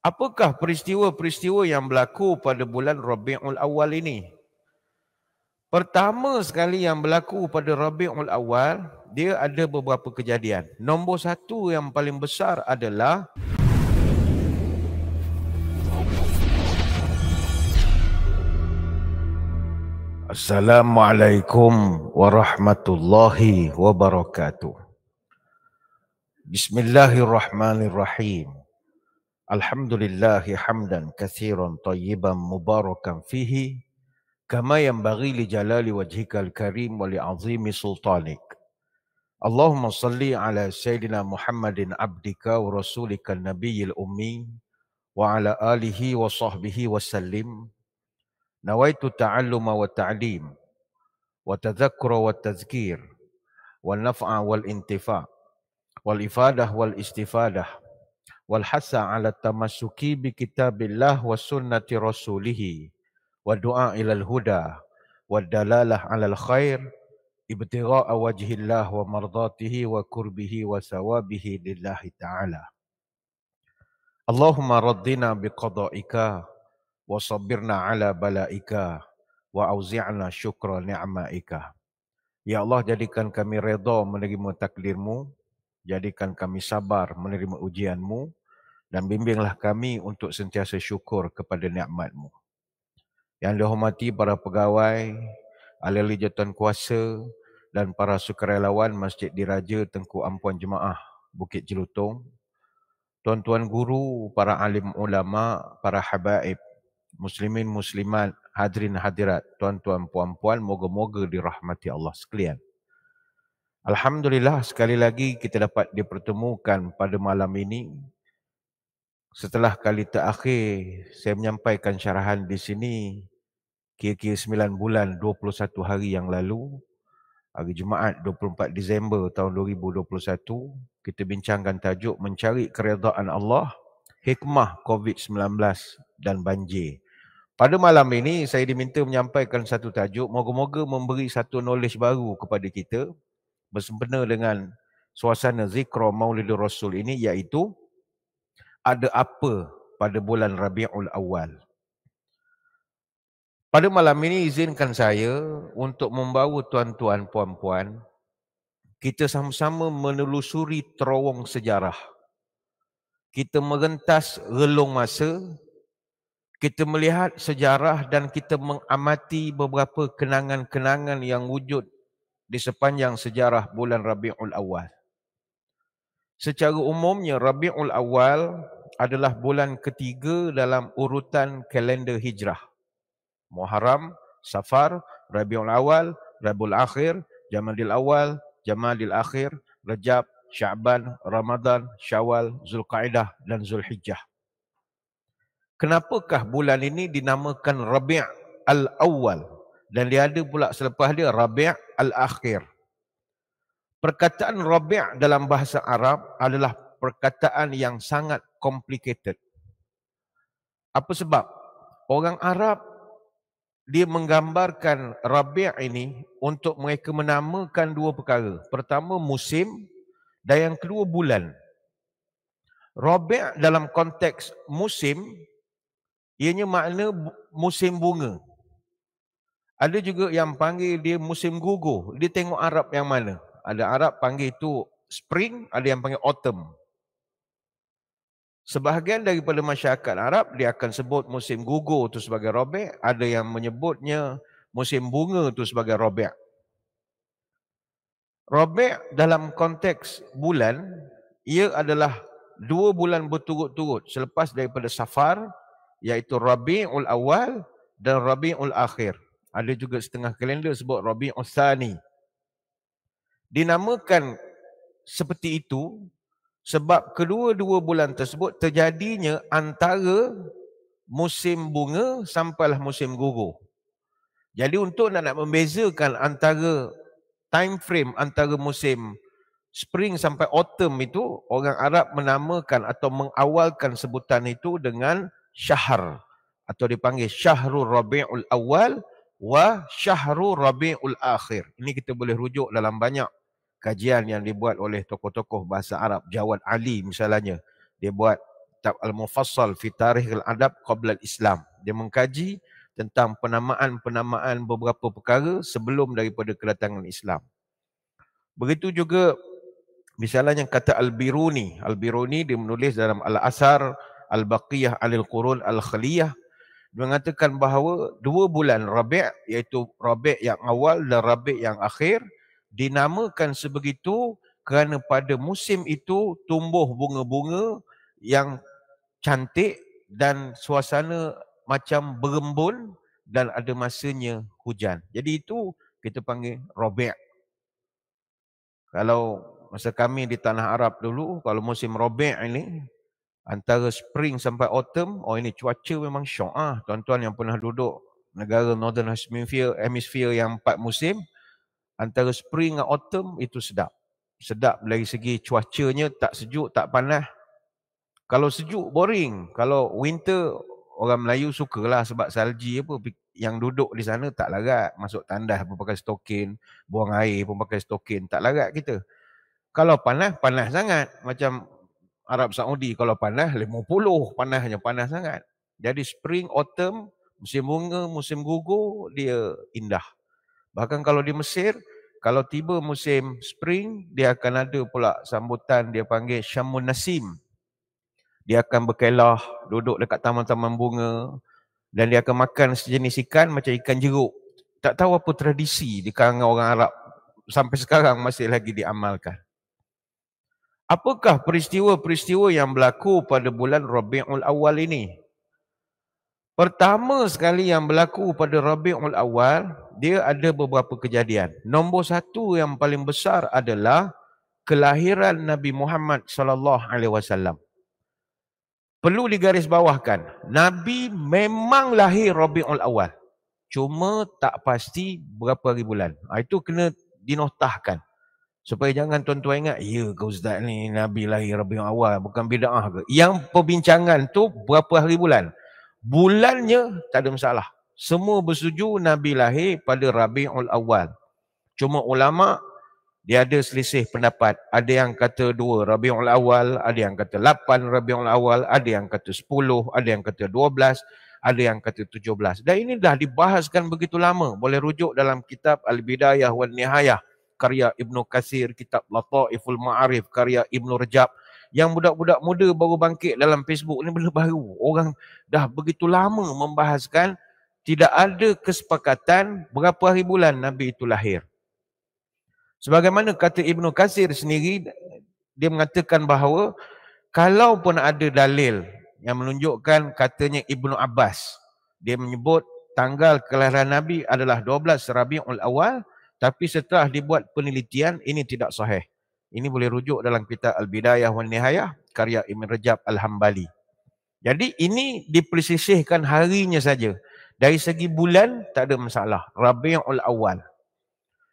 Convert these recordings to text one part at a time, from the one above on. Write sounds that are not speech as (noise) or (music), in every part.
Apakah peristiwa-peristiwa yang berlaku pada bulan Rabiul Awal ini? Pertama sekali yang berlaku pada Rabiul Awal, dia ada beberapa kejadian. Nombor satu yang paling besar adalah Assalamualaikum warahmatullahi wabarakatuh. Bismillahirrahmanirrahim. Alhamdulillahi hamdan kathiran tayyiban mubarakan fihi kama yanbaghi li jalali wajhikal karim wa li azimi sultanik. Allahumma salli ala sayyidina Muhammadin abdika wa rasulika nabiyil ummi wa ala alihi wa sahbihi wa sallim. Nawaitu ta'alluma wa ta'lim wa tadhakkura wa tadhkir wa naf'a wal intifa wal ifadah wal istifadah والحث على التمسك بكتاب الله وسنة رسوله والدعاء إلى الهدى والدلالة على الخير ابتغاء وجه الله ومرضاته وقربه وثوابه لله تعالى اللهم ردنا بقضائك وصبرنا على بلائك وأوزعنا شكر نعمائك يا الله jadikan kami redha menerima takdirmu jadikan kami sabar menerima ujianmu mu dan bimbinglah kami untuk sentiasa syukur kepada nikmat Yang dihormati para pegawai, alih ahli jawatan kuasa dan para sukarelawan Masjid Diraja Tengku Ampuan Jemaah Bukit Jelutong, tuan-tuan guru, para alim ulama, para habaib, muslimin muslimat, hadirin hadirat, tuan-tuan puan-puan, moga-moga dirahmati Allah sekalian. Alhamdulillah sekali lagi kita dapat dipertemukan pada malam ini setelah kali terakhir saya menyampaikan syarahan di sini kira-kira 9 bulan 21 hari yang lalu hari Jumaat 24 Disember tahun 2021 kita bincangkan tajuk mencari keredaan Allah hikmah COVID-19 dan banjir. Pada malam ini saya diminta menyampaikan satu tajuk moga-moga memberi satu knowledge baru kepada kita bersempena dengan suasana zikra Maulidur Rasul ini iaitu ada apa pada bulan Rabiul Awal. Pada malam ini izinkan saya untuk membawa tuan-tuan puan-puan kita sama-sama menelusuri terowong sejarah. Kita merentas relung masa, kita melihat sejarah dan kita mengamati beberapa kenangan-kenangan yang wujud di sepanjang sejarah bulan Rabiul Awal. Secara umumnya Rabiul Awal adalah bulan ketiga dalam urutan kalender hijrah. Muharram, Safar, Rabiul Awal, Rabiul Akhir, Jamadil Awal, Jamadil Akhir, Rejab, Syaban, Ramadan, Syawal, Zulqaidah dan Zulhijjah. Kenapakah bulan ini dinamakan Rabi' al Awal dan dia ada pula selepas dia Rabi' al-Akhir? Perkataan Rabi' dalam bahasa Arab adalah perkataan yang sangat complicated. Apa sebab? Orang Arab dia menggambarkan Rabi' ini untuk mereka menamakan dua perkara. Pertama musim dan yang kedua bulan. Rabi' dalam konteks musim ianya makna musim bunga. Ada juga yang panggil dia musim gugur. Dia tengok Arab yang mana. Ada Arab panggil itu spring, ada yang panggil autumn. Sebahagian daripada masyarakat Arab dia akan sebut musim gugur itu sebagai robek, ada yang menyebutnya musim bunga itu sebagai robek. Robek dalam konteks bulan ia adalah dua bulan berturut-turut selepas daripada safar iaitu Rabiul Awal dan Rabiul Akhir. Ada juga setengah kalender sebut Rabiul Tsani. Dinamakan seperti itu sebab kedua-dua bulan tersebut terjadinya antara musim bunga sampailah musim gugur. Jadi untuk nak, nak membezakan antara time frame antara musim spring sampai autumn itu, orang Arab menamakan atau mengawalkan sebutan itu dengan syahr atau dipanggil syahrul rabi'ul awal wa syahrul rabi'ul akhir. Ini kita boleh rujuk dalam banyak kajian yang dibuat oleh tokoh-tokoh bahasa Arab Jawad Ali misalnya dia buat kitab al-mufassal fi tarikhil adab qabla islam dia mengkaji tentang penamaan-penamaan beberapa perkara sebelum daripada kedatangan Islam begitu juga misalnya kata al-biruni al-biruni dia menulis dalam al-asar al-baqiyah al-qurun al-khaliyah mengatakan bahawa dua bulan Rabi' iaitu Rabi' yang awal dan Rabi' yang akhir dinamakan sebegitu kerana pada musim itu tumbuh bunga-bunga yang cantik dan suasana macam berembun dan ada masanya hujan. Jadi itu kita panggil robek. Kalau masa kami di tanah Arab dulu, kalau musim robek ini, antara spring sampai autumn, oh ini cuaca memang syok ah. Tuan-tuan yang pernah duduk negara Northern hemisphere yang empat musim, antara spring dan autumn itu sedap. Sedap dari segi cuacanya tak sejuk, tak panas. Kalau sejuk boring, kalau winter orang Melayu sukalah sebab salji apa yang duduk di sana tak larat, masuk tandas pun pakai stokin, buang air pun pakai stokin, tak larat kita. Kalau panas, panas sangat. Macam Arab Saudi kalau panas 50 panasnya panas sangat. Jadi spring, autumn, musim bunga, musim gugur dia indah. Bahkan kalau di Mesir, kalau tiba musim spring, dia akan ada pula sambutan dia panggil Syamun Nasim. Dia akan berkelah, duduk dekat taman-taman bunga dan dia akan makan sejenis ikan macam ikan jeruk. Tak tahu apa tradisi di kalangan orang Arab sampai sekarang masih lagi diamalkan. Apakah peristiwa-peristiwa yang berlaku pada bulan Rabi'ul Awal ini? Pertama sekali yang berlaku pada Rabi'ul Awal, dia ada beberapa kejadian. Nombor satu yang paling besar adalah kelahiran Nabi Muhammad sallallahu alaihi wasallam. Perlu digarisbawahkan, Nabi memang lahir Rabi'ul Awal. Cuma tak pasti berapa hari bulan. Ha, itu kena dinotahkan. Supaya jangan tuan-tuan ingat, ya ke Ustaz ni Nabi lahir Rabi'ul Awal, bukan bida'ah ke. Yang perbincangan tu berapa hari bulan? Bulannya tak ada masalah. Semua bersetuju Nabi lahir pada Rabiul Awal. Cuma ulama dia ada selisih pendapat. Ada yang kata dua Rabiul Awal, ada yang kata lapan Rabiul Awal, ada yang kata sepuluh, ada yang kata dua belas, ada yang kata tujuh belas. Dan ini dah dibahaskan begitu lama. Boleh rujuk dalam kitab Al-Bidayah wa Nihayah karya Ibnu Katsir, kitab Lataiful Ma'arif karya Ibnu Rajab yang budak-budak muda baru bangkit dalam Facebook ni benda baru. Orang dah begitu lama membahaskan tidak ada kesepakatan berapa hari bulan Nabi itu lahir. Sebagaimana kata Ibnu Qasir sendiri, dia mengatakan bahawa kalau pun ada dalil yang menunjukkan katanya Ibnu Abbas, dia menyebut tanggal kelahiran Nabi adalah 12 Rabiul Awal, tapi setelah dibuat penelitian, ini tidak sahih. Ini boleh rujuk dalam kitab Al-Bidayah wa Nihayah karya Ibn Rajab Al-Hambali. Jadi ini diperselisihkan harinya saja. Dari segi bulan tak ada masalah. Rabiul Awal.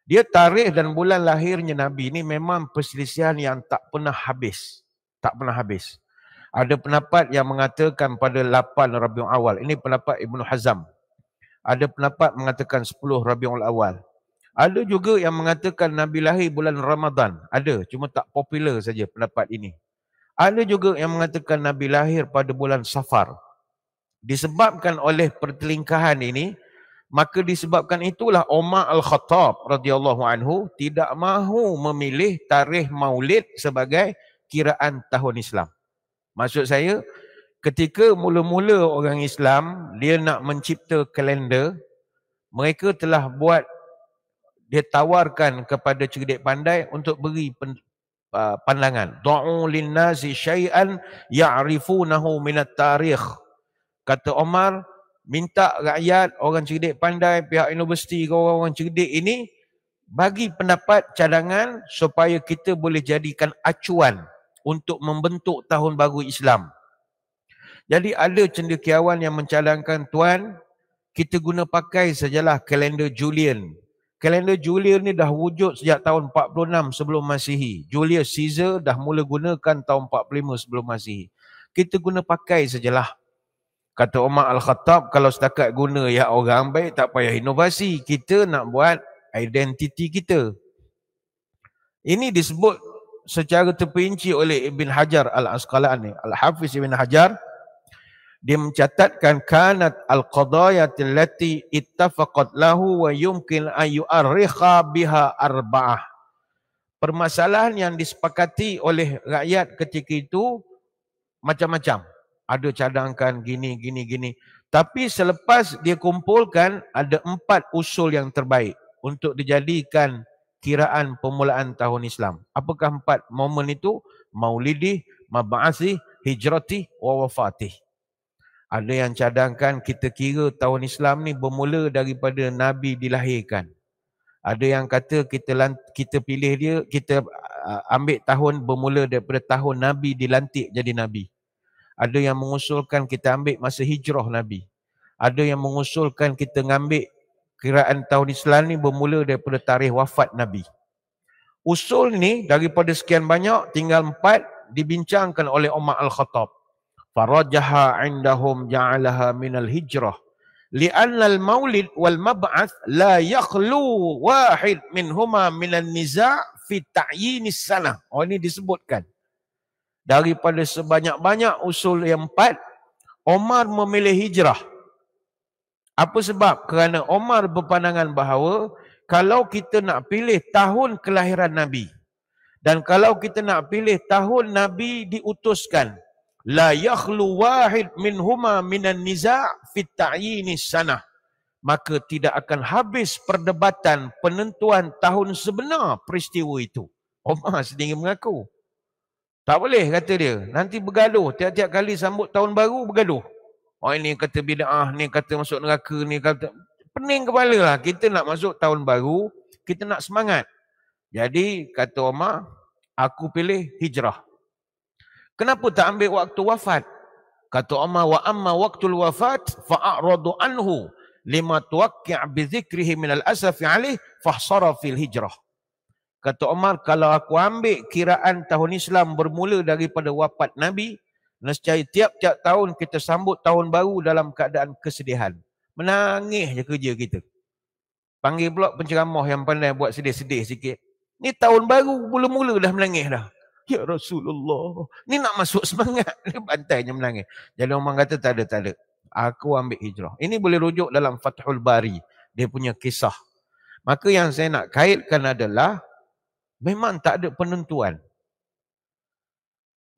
Dia tarikh dan bulan lahirnya Nabi ini memang perselisihan yang tak pernah habis. Tak pernah habis. Ada pendapat yang mengatakan pada 8 Rabiul Awal. Ini pendapat Ibnu Hazam. Ada pendapat mengatakan 10 Rabiul Awal. Ada juga yang mengatakan Nabi lahir bulan Ramadan. Ada, cuma tak popular saja pendapat ini. Ada juga yang mengatakan Nabi lahir pada bulan Safar. Disebabkan oleh pertelingkahan ini, maka disebabkan itulah Umar Al-Khattab radhiyallahu anhu tidak mahu memilih tarikh Maulid sebagai kiraan tahun Islam. Maksud saya, ketika mula-mula orang Islam dia nak mencipta kalender, mereka telah buat dia tawarkan kepada cerdik pandai untuk beri pen, uh, pandangan. Du'u linnazi syai'an ya'rifunahu minat tarikh. Kata Omar, minta rakyat, orang cerdik pandai, pihak universiti, orang-orang cerdik ini bagi pendapat cadangan supaya kita boleh jadikan acuan untuk membentuk tahun baru Islam. Jadi ada cendekiawan yang mencadangkan tuan, kita guna pakai sajalah kalender Julian Kalender Julia ni dah wujud sejak tahun 46 sebelum Masihi. Julius Caesar dah mula gunakan tahun 45 sebelum Masihi. Kita guna pakai sajalah. Kata Umar Al-Khattab, kalau setakat guna ya orang baik tak payah inovasi. Kita nak buat identiti kita. Ini disebut secara terperinci oleh Ibn Hajar Al-Asqalani. Al-Hafiz Ibn Hajar dia mencatatkan kanat al qadayat allati ittafaqat lahu wa yumkin an yu'arrikha biha arba'ah permasalahan yang disepakati oleh rakyat ketika itu macam-macam ada cadangkan gini gini gini tapi selepas dia kumpulkan ada empat usul yang terbaik untuk dijadikan kiraan pemulaan tahun Islam. Apakah empat momen itu? Maulidi, Mab'asi, Hijrati, Wawafatih. Ada yang cadangkan kita kira tahun Islam ni bermula daripada Nabi dilahirkan. Ada yang kata kita kita pilih dia, kita ambil tahun bermula daripada tahun Nabi dilantik jadi Nabi. Ada yang mengusulkan kita ambil masa hijrah Nabi. Ada yang mengusulkan kita ambil kiraan tahun Islam ni bermula daripada tarikh wafat Nabi. Usul ni daripada sekian banyak tinggal empat dibincangkan oleh Umar Al-Khattab min فرجها عندهم جعلها من الهجرة لأن المولد والمبعث لا يخلو min منهما من النزاع في تعيين السنة oh, ini disebutkan daripada sebanyak-banyak usul yang empat Omar memilih hijrah apa sebab? Kerana Omar berpandangan bahawa kalau kita nak pilih tahun kelahiran Nabi dan kalau kita nak pilih tahun Nabi diutuskan, la yakhlu wahid minhuma minan niza' fi ta'yini sana maka tidak akan habis perdebatan penentuan tahun sebenar peristiwa itu Omar ah sendiri mengaku tak boleh kata dia nanti bergaduh tiap-tiap kali sambut tahun baru bergaduh oh ini kata bidah ni kata masuk neraka ni kata pening kepala lah kita nak masuk tahun baru kita nak semangat jadi kata Omar ah, aku pilih hijrah Kenapa tak ambil waktu wafat? Kata Umar wa amma waqtul wafat fa'aradu anhu lima tuwaqqi' bi dhikrihi min al-asaf 'alayh fahsara fil hijrah. Kata Umar kalau aku ambil kiraan tahun Islam bermula daripada wafat Nabi, nescaya tiap-tiap tahun kita sambut tahun baru dalam keadaan kesedihan. Menangis je kerja kita. Panggil pula penceramah yang pandai buat sedih-sedih sikit. Ni tahun baru mula-mula dah menangis dah. Ya Rasulullah. Ni nak masuk (laughs) semangat. Dia bantainya menangis. Jadi orang kata tak ada, tak ada. Aku ambil hijrah. Ini boleh rujuk dalam Fathul Bari. Dia punya kisah. Maka yang saya nak kaitkan adalah memang tak ada penentuan.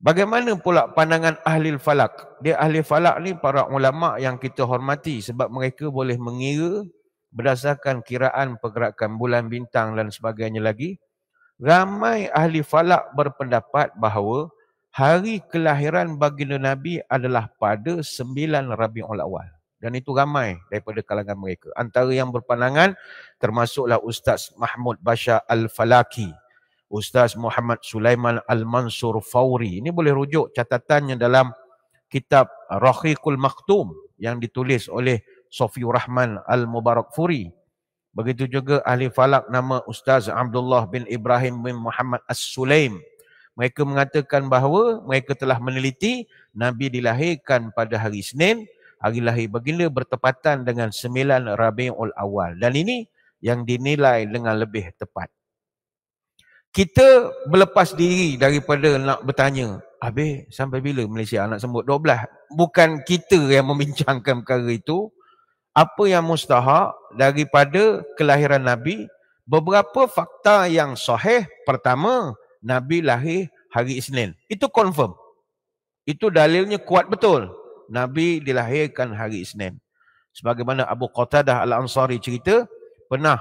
Bagaimana pula pandangan ahli falak? Dia ahli falak ni para ulama yang kita hormati sebab mereka boleh mengira berdasarkan kiraan pergerakan bulan bintang dan sebagainya lagi. Ramai ahli falak berpendapat bahawa hari kelahiran baginda Nabi adalah pada 9 Rabiul Awal. Dan itu ramai daripada kalangan mereka. Antara yang berpandangan termasuklah Ustaz Mahmud Bashar Al-Falaki. Ustaz Muhammad Sulaiman Al-Mansur Fauri. Ini boleh rujuk catatannya dalam kitab Rahikul Maktum yang ditulis oleh Sofiur Rahman Al-Mubarak Furi. Begitu juga ahli falak nama Ustaz Abdullah bin Ibrahim bin Muhammad As-Sulaim. Mereka mengatakan bahawa mereka telah meneliti Nabi dilahirkan pada hari Senin. Hari lahir baginda bertepatan dengan 9 Rabiul Awal. Dan ini yang dinilai dengan lebih tepat. Kita berlepas diri daripada nak bertanya, habis sampai bila Malaysia anak sembuh 12? Bukan kita yang membincangkan perkara itu, apa yang mustahak daripada kelahiran Nabi, beberapa fakta yang sahih. Pertama, Nabi lahir hari Isnin. Itu confirm. Itu dalilnya kuat betul. Nabi dilahirkan hari Isnin. Sebagaimana Abu Qatadah Al-Ansari cerita, pernah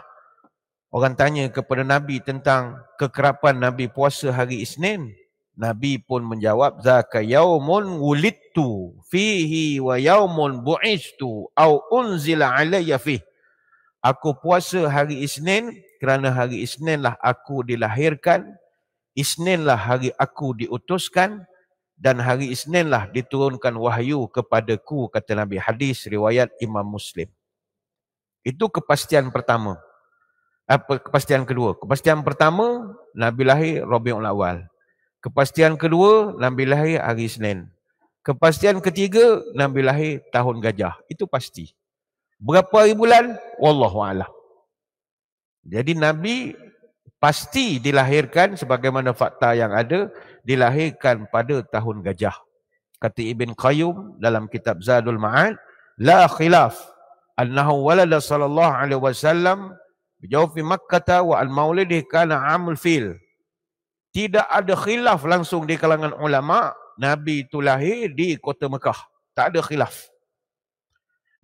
orang tanya kepada Nabi tentang kekerapan Nabi puasa hari Isnin. Nabi pun menjawab zaka yaumun wulidtu fihi wa yaumun buistu au unzila alayya fi. Aku puasa hari Isnin kerana hari Isninlah aku dilahirkan, Isninlah hari aku diutuskan dan hari Isninlah diturunkan wahyu kepadaku kata Nabi hadis riwayat Imam Muslim. Itu kepastian pertama. Apa kepastian kedua? Kepastian pertama Nabi lahir Rabiul Awal. Kepastian kedua, Nabi lahir hari Senin. Kepastian ketiga, Nabi lahir tahun gajah. Itu pasti. Berapa hari bulan? Wallahualam. Jadi Nabi pasti dilahirkan sebagaimana fakta yang ada, dilahirkan pada tahun gajah. Kata Ibn Qayyum dalam kitab Zadul Ma'ad, La khilaf annahu walada sallallahu alaihi wasallam bijawfi makkata wa al-maulidih kana amul fil tidak ada khilaf langsung di kalangan ulama nabi itu lahir di kota Mekah tak ada khilaf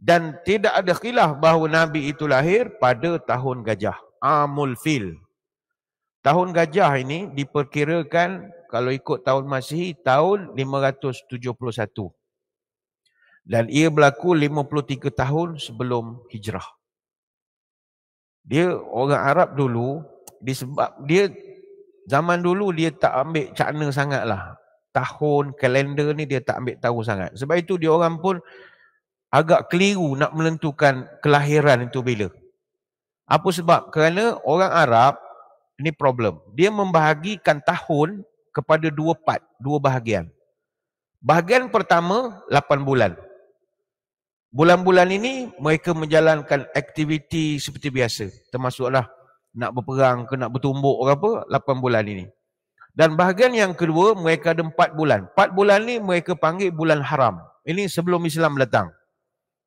dan tidak ada khilaf bahawa nabi itu lahir pada tahun gajah amul fil tahun gajah ini diperkirakan kalau ikut tahun masihi tahun 571 dan ia berlaku 53 tahun sebelum hijrah dia orang arab dulu disebab dia Zaman dulu dia tak ambil cakna lah Tahun, kalender ni dia tak ambil tahu sangat. Sebab itu dia orang pun agak keliru nak menentukan kelahiran itu bila. Apa sebab? Kerana orang Arab ini problem. Dia membahagikan tahun kepada dua part, dua bahagian. Bahagian pertama, lapan bulan. Bulan-bulan ini mereka menjalankan aktiviti seperti biasa. Termasuklah nak berperang ke nak bertumbuk ke apa Lapan bulan ini. Dan bahagian yang kedua mereka ada 4 bulan. Empat bulan ini mereka panggil bulan haram. Ini sebelum Islam datang.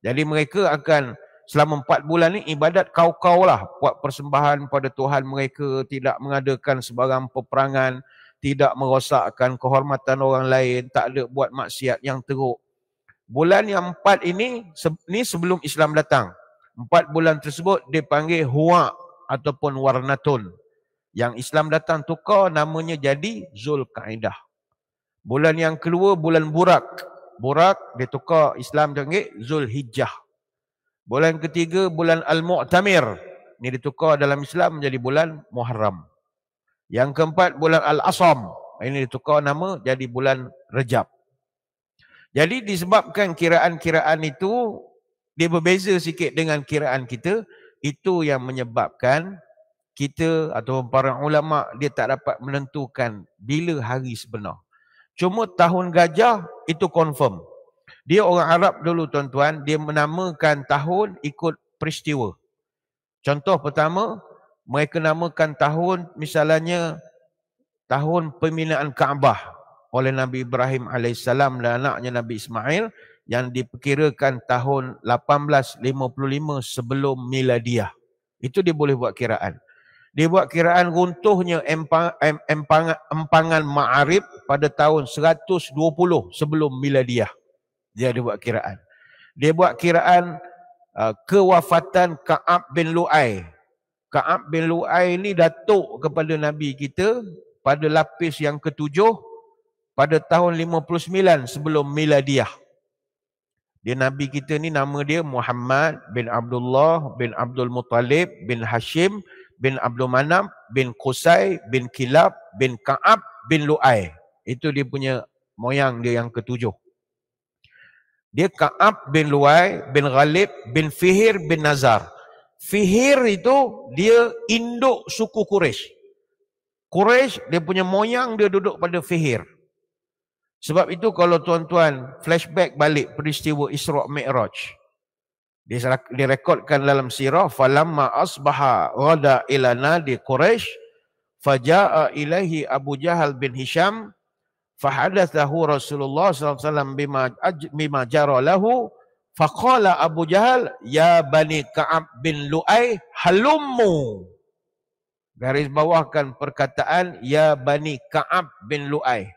Jadi mereka akan selama empat bulan ini ibadat kau-kau lah. Buat persembahan pada Tuhan mereka. Tidak mengadakan sebarang peperangan. Tidak merosakkan kehormatan orang lain. Tak ada buat maksiat yang teruk. Bulan yang empat ini, ni sebelum Islam datang. Empat bulan tersebut dipanggil huwa ataupun warnatun. Yang Islam datang tukar namanya jadi Zul Zulkaidah. Bulan yang kedua bulan Burak. Burak dia tukar Islam Zul Hijjah. Bulan ketiga bulan Al-Mu'tamir. Ini ditukar dalam Islam menjadi bulan Muharram. Yang keempat bulan Al-Asam. Ini ditukar nama jadi bulan Rejab. Jadi disebabkan kiraan-kiraan itu dia berbeza sikit dengan kiraan kita itu yang menyebabkan kita atau para ulama dia tak dapat menentukan bila hari sebenar. Cuma tahun gajah itu confirm. Dia orang Arab dulu tuan-tuan, dia menamakan tahun ikut peristiwa. Contoh pertama, mereka namakan tahun misalnya tahun pembinaan Kaabah oleh Nabi Ibrahim alaihissalam dan anaknya Nabi Ismail yang diperkirakan tahun 1855 sebelum miladiah. Itu dia boleh buat kiraan. Dia buat kiraan runtuhnya empangan, Ma'arib pada tahun 120 sebelum miladiah. Dia ada buat kiraan. Dia buat kiraan uh, kewafatan Ka'ab bin Lu'ai. Ka'ab bin Lu'ai ni datuk kepada Nabi kita pada lapis yang ketujuh pada tahun 59 sebelum miladiah. Dia Nabi kita ni nama dia Muhammad bin Abdullah bin Abdul Muttalib bin Hashim bin Abdul Manam bin Qusay bin Kilab bin Ka'ab bin Lu'ay. Itu dia punya moyang dia yang ketujuh. Dia Ka'ab bin Lu'ay bin Ghalib bin Fihir bin Nazar. Fihir itu dia induk suku Quraisy. Quraisy dia punya moyang dia duduk pada Fihir. Sebab itu kalau tuan-tuan flashback balik peristiwa Isra' Mi'raj. Direkodkan dalam sirah. Falamma asbaha rada ila nadi Quraish. Faja'a ilahi Abu Jahal bin Hisham. Fahadathahu Rasulullah SAW bima, bima jara Faqala Abu Jahal, Ya Bani Ka'ab bin Lu'ay, halummu. Garis bawahkan perkataan, Ya Bani Ka'ab bin Lu'ay.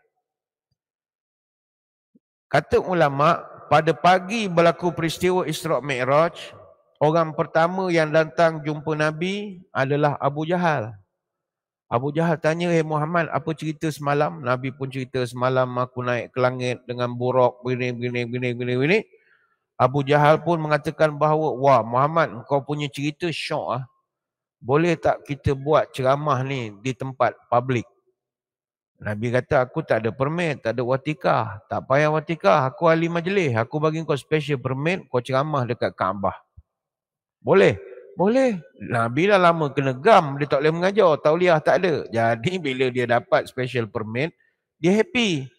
Kata ulama, pada pagi berlaku peristiwa Isra' Mi'raj, orang pertama yang datang jumpa Nabi adalah Abu Jahal. Abu Jahal tanya, hey eh, Muhammad, apa cerita semalam? Nabi pun cerita semalam aku naik ke langit dengan buruk, begini, begini, begini, begini, begini. Abu Jahal pun mengatakan bahawa, wah Muhammad, kau punya cerita syok ah. Boleh tak kita buat ceramah ni di tempat publik? Nabi kata aku tak ada permit, tak ada watikah. Tak payah watikah, aku ahli majlis. Aku bagi kau special permit, kau ceramah dekat Kaabah. Boleh? Boleh. Nabi dah lama kena gam, dia tak boleh mengajar. Tauliah tak ada. (laughs) Jadi bila dia dapat special permit, dia happy.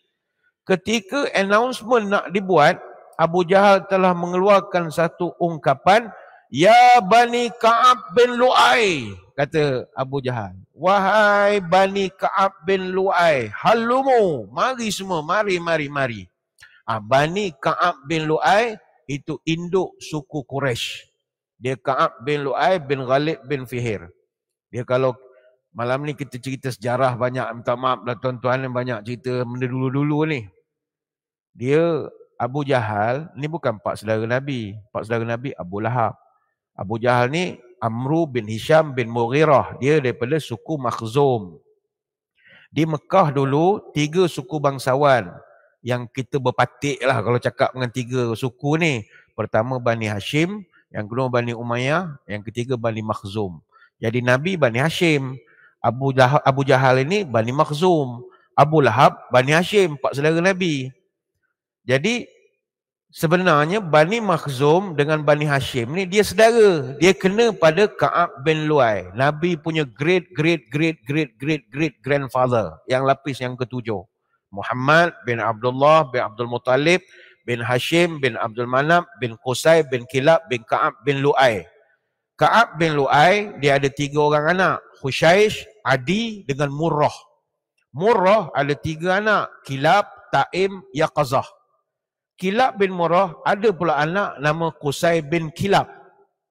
Ketika announcement nak dibuat, Abu Jahal telah mengeluarkan satu ungkapan. Ya Bani Ka'ab bin Lu'ay kata Abu Jahal. Wahai Bani Ka'ab bin Lu'ai, halumu, mari semua, mari, mari, mari. Ha, Bani Ka'ab bin Lu'ai, itu induk suku Quraisy. Dia Ka'ab bin Lu'ai bin Ghalib bin Fihir. Dia kalau malam ni kita cerita sejarah banyak, minta maaf lah tuan-tuan yang banyak cerita benda dulu-dulu ni. Dia Abu Jahal, ni bukan pak saudara Nabi. Pak saudara Nabi Abu Lahab. Abu Jahal ni Amru bin Hisham bin Mughirah. Dia daripada suku Makhzum. Di Mekah dulu, tiga suku bangsawan yang kita berpatik lah kalau cakap dengan tiga suku ni. Pertama Bani Hashim, yang kedua Bani Umayyah, yang ketiga Bani Makhzum. Jadi Nabi Bani Hashim, Abu, Jahal Abu Jahal ini Bani Makhzum, Abu Lahab Bani Hashim, empat saudara Nabi. Jadi sebenarnya Bani Makhzum dengan Bani Hashim ni dia sedara. Dia kena pada Ka'ab bin Luai. Nabi punya great, great, great, great, great, great grandfather. Yang lapis yang ketujuh. Muhammad bin Abdullah bin Abdul Muttalib bin Hashim bin Abdul Manab bin Qusay bin Kilab bin Ka'ab bin Luai. Ka'ab bin Luai dia ada tiga orang anak. Khushaish, Adi dengan Murrah. Murrah ada tiga anak. Kilab, Ta'im, Yaqazah. Kilab bin Murrah ada pula anak nama Qusay bin Kilab.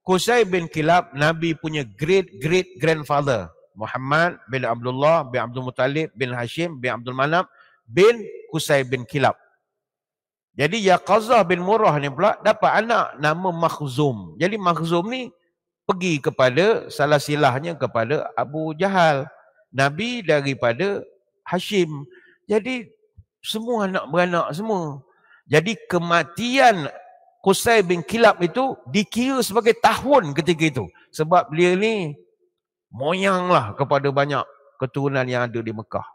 Qusay bin Kilab Nabi punya great great grandfather. Muhammad bin Abdullah bin Abdul Muttalib bin Hashim bin Abdul Manab bin Qusay bin Kilab. Jadi Yaqazah bin Murrah ni pula dapat anak nama Makhzum. Jadi Makhzum ni pergi kepada salah silahnya kepada Abu Jahal. Nabi daripada Hashim. Jadi semua anak beranak semua. Jadi kematian Qusay bin Kilab itu dikira sebagai tahun ketika itu. Sebab dia ni moyanglah kepada banyak keturunan yang ada di Mekah.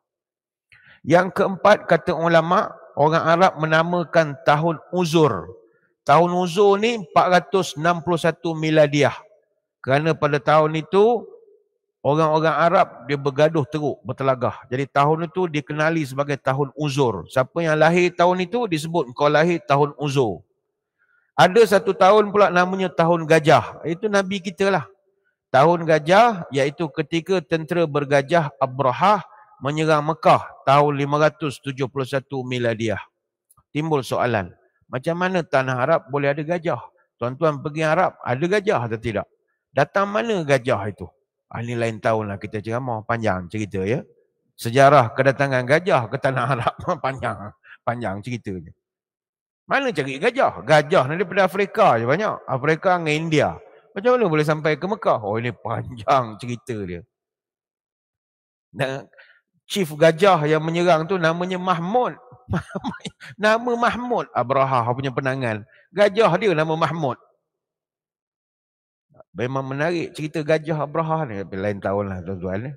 Yang keempat kata ulama, orang Arab menamakan tahun uzur. Tahun uzur ni 461 miladiah. Kerana pada tahun itu Orang-orang Arab dia bergaduh teruk, bertelagah. Jadi tahun itu dikenali sebagai tahun uzur. Siapa yang lahir tahun itu disebut kau lahir tahun uzur. Ada satu tahun pula namanya tahun gajah. Itu Nabi kita lah. Tahun gajah iaitu ketika tentera bergajah Abrahah menyerang Mekah tahun 571 Miladiah. Timbul soalan. Macam mana tanah Arab boleh ada gajah? Tuan-tuan pergi Arab ada gajah atau tidak? Datang mana gajah itu? Ini ah, lain tahun lah kita ceramah. Panjang cerita ya. Sejarah kedatangan gajah ke tanah (laughs) Arab. Panjang. Panjang ceritanya. Mana cari gajah? Gajah ni daripada Afrika je banyak. Afrika dengan India. Macam mana boleh sampai ke Mekah? Oh ini panjang cerita dia. chief gajah yang menyerang tu namanya Mahmud. (laughs) nama Mahmud. Abraha punya penangan. Gajah dia nama Mahmud. Memang menarik cerita gajah Abraha ni. Tapi lain tahun lah tuan-tuan ni.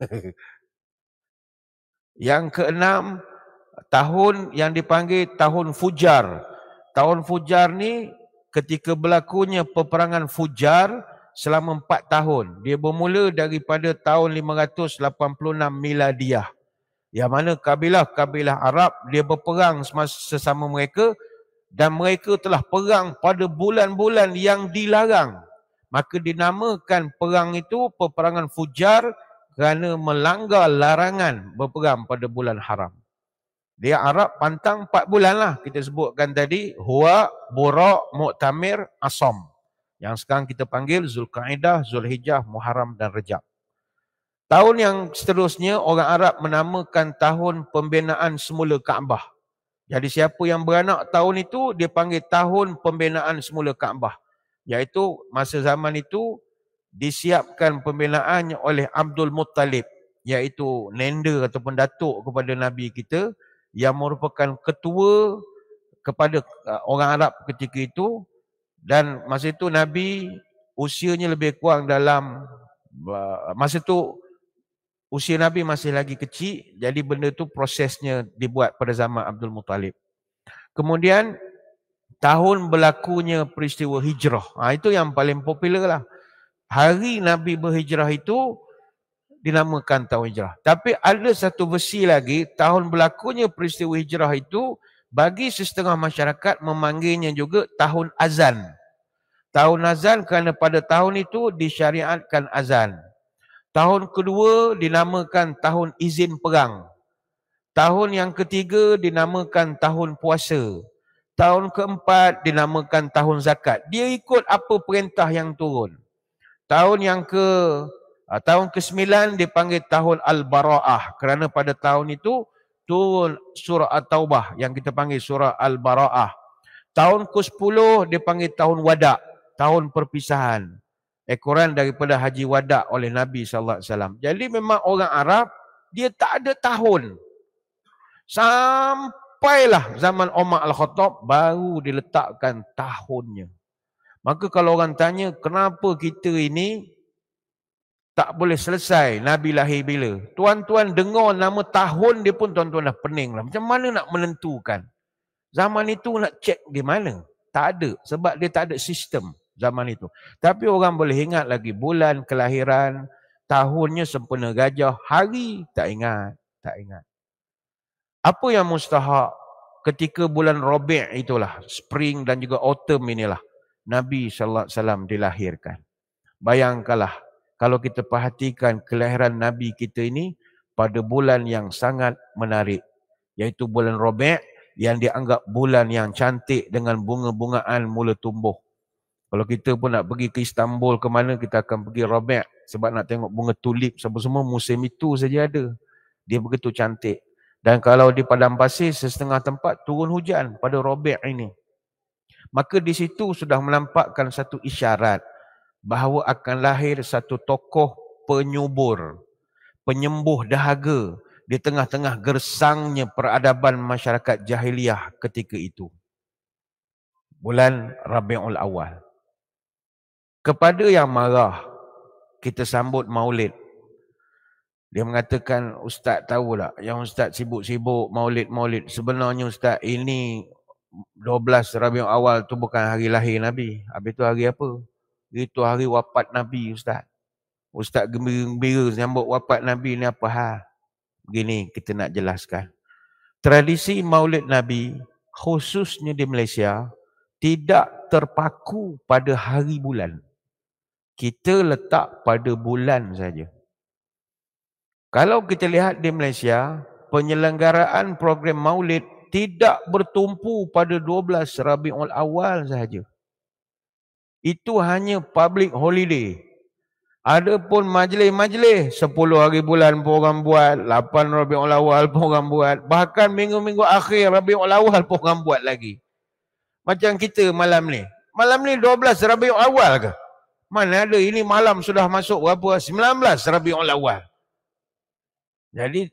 (laughs) yang keenam, tahun yang dipanggil tahun Fujar. Tahun Fujar ni ketika berlakunya peperangan Fujar selama empat tahun. Dia bermula daripada tahun 586 Miladiah. Yang mana kabilah-kabilah Arab dia berperang semasa sesama mereka dan mereka telah perang pada bulan-bulan yang dilarang maka dinamakan perang itu peperangan fujar kerana melanggar larangan berperang pada bulan haram. Dia Arab pantang 4 bulan lah kita sebutkan tadi. hua Bura, Muqtamir, Asam. Yang sekarang kita panggil Zulqaidah, Zulhijjah, Muharram dan Rejab. Tahun yang seterusnya orang Arab menamakan tahun pembinaan semula Kaabah. Jadi siapa yang beranak tahun itu dia panggil tahun pembinaan semula Kaabah iaitu masa zaman itu disiapkan pembelaannya oleh Abdul Muttalib iaitu nenda ataupun datuk kepada nabi kita yang merupakan ketua kepada uh, orang Arab ketika itu dan masa itu nabi usianya lebih kurang dalam uh, masa itu usia nabi masih lagi kecil jadi benda itu prosesnya dibuat pada zaman Abdul Muttalib kemudian tahun berlakunya peristiwa hijrah. Ha, itu yang paling popular lah. Hari Nabi berhijrah itu dinamakan tahun hijrah. Tapi ada satu versi lagi, tahun berlakunya peristiwa hijrah itu bagi setengah masyarakat memanggilnya juga tahun azan. Tahun azan kerana pada tahun itu disyariatkan azan. Tahun kedua dinamakan tahun izin perang. Tahun yang ketiga dinamakan tahun puasa. Tahun keempat dinamakan tahun zakat. Dia ikut apa perintah yang turun. Tahun yang ke ah, tahun ke-9 dipanggil tahun al-bara'ah kerana pada tahun itu turun surah at-taubah yang kita panggil surah al-bara'ah. Tahun ke-10 dipanggil tahun wada', tahun perpisahan. Ekoran daripada haji wada' oleh Nabi sallallahu alaihi wasallam. Jadi memang orang Arab dia tak ada tahun. Sampai sampailah zaman Umar Al-Khattab baru diletakkan tahunnya. Maka kalau orang tanya kenapa kita ini tak boleh selesai Nabi lahir bila? Tuan-tuan dengar nama tahun dia pun tuan-tuan dah pening lah. Macam mana nak menentukan? Zaman itu nak cek di mana? Tak ada. Sebab dia tak ada sistem zaman itu. Tapi orang boleh ingat lagi bulan kelahiran, tahunnya sempena gajah, hari tak ingat. Tak ingat. Apa yang mustahak ketika bulan Rabi' itulah, spring dan juga autumn inilah Nabi sallallahu alaihi wasallam dilahirkan. Bayangkanlah kalau kita perhatikan kelahiran Nabi kita ini pada bulan yang sangat menarik iaitu bulan Rabi' yang dianggap bulan yang cantik dengan bunga-bungaan mula tumbuh. Kalau kita pun nak pergi ke Istanbul ke mana kita akan pergi Rabi' sebab nak tengok bunga tulip semua semua musim itu saja ada. Dia begitu cantik. Dan kalau di padang pasir sesetengah tempat turun hujan pada robek ini. Maka di situ sudah melampakkan satu isyarat bahawa akan lahir satu tokoh penyubur, penyembuh dahaga di tengah-tengah gersangnya peradaban masyarakat jahiliah ketika itu. Bulan Rabi'ul Awal. Kepada yang marah, kita sambut maulid dia mengatakan, Ustaz tahu tak yang Ustaz sibuk-sibuk maulid-maulid. Sebenarnya Ustaz ini 12 Rabiul Awal tu bukan hari lahir Nabi. Habis tu hari apa? Itu hari wafat Nabi Ustaz. Ustaz gembira-gembira sambut wafat Nabi ni apa hal? Begini kita nak jelaskan. Tradisi maulid Nabi khususnya di Malaysia tidak terpaku pada hari bulan. Kita letak pada bulan saja. Kalau kita lihat di Malaysia, penyelenggaraan program maulid tidak bertumpu pada 12 Rabiul Awal sahaja. Itu hanya public holiday. Adapun majlis-majlis, 10 hari bulan pun orang buat, 8 Rabiul Awal pun orang buat, bahkan minggu-minggu akhir Rabiul Awal pun orang buat lagi. Macam kita malam ni. Malam ni 12 Rabiul Awal ke? Mana ada ini malam sudah masuk berapa? 19 Rabiul Awal. Jadi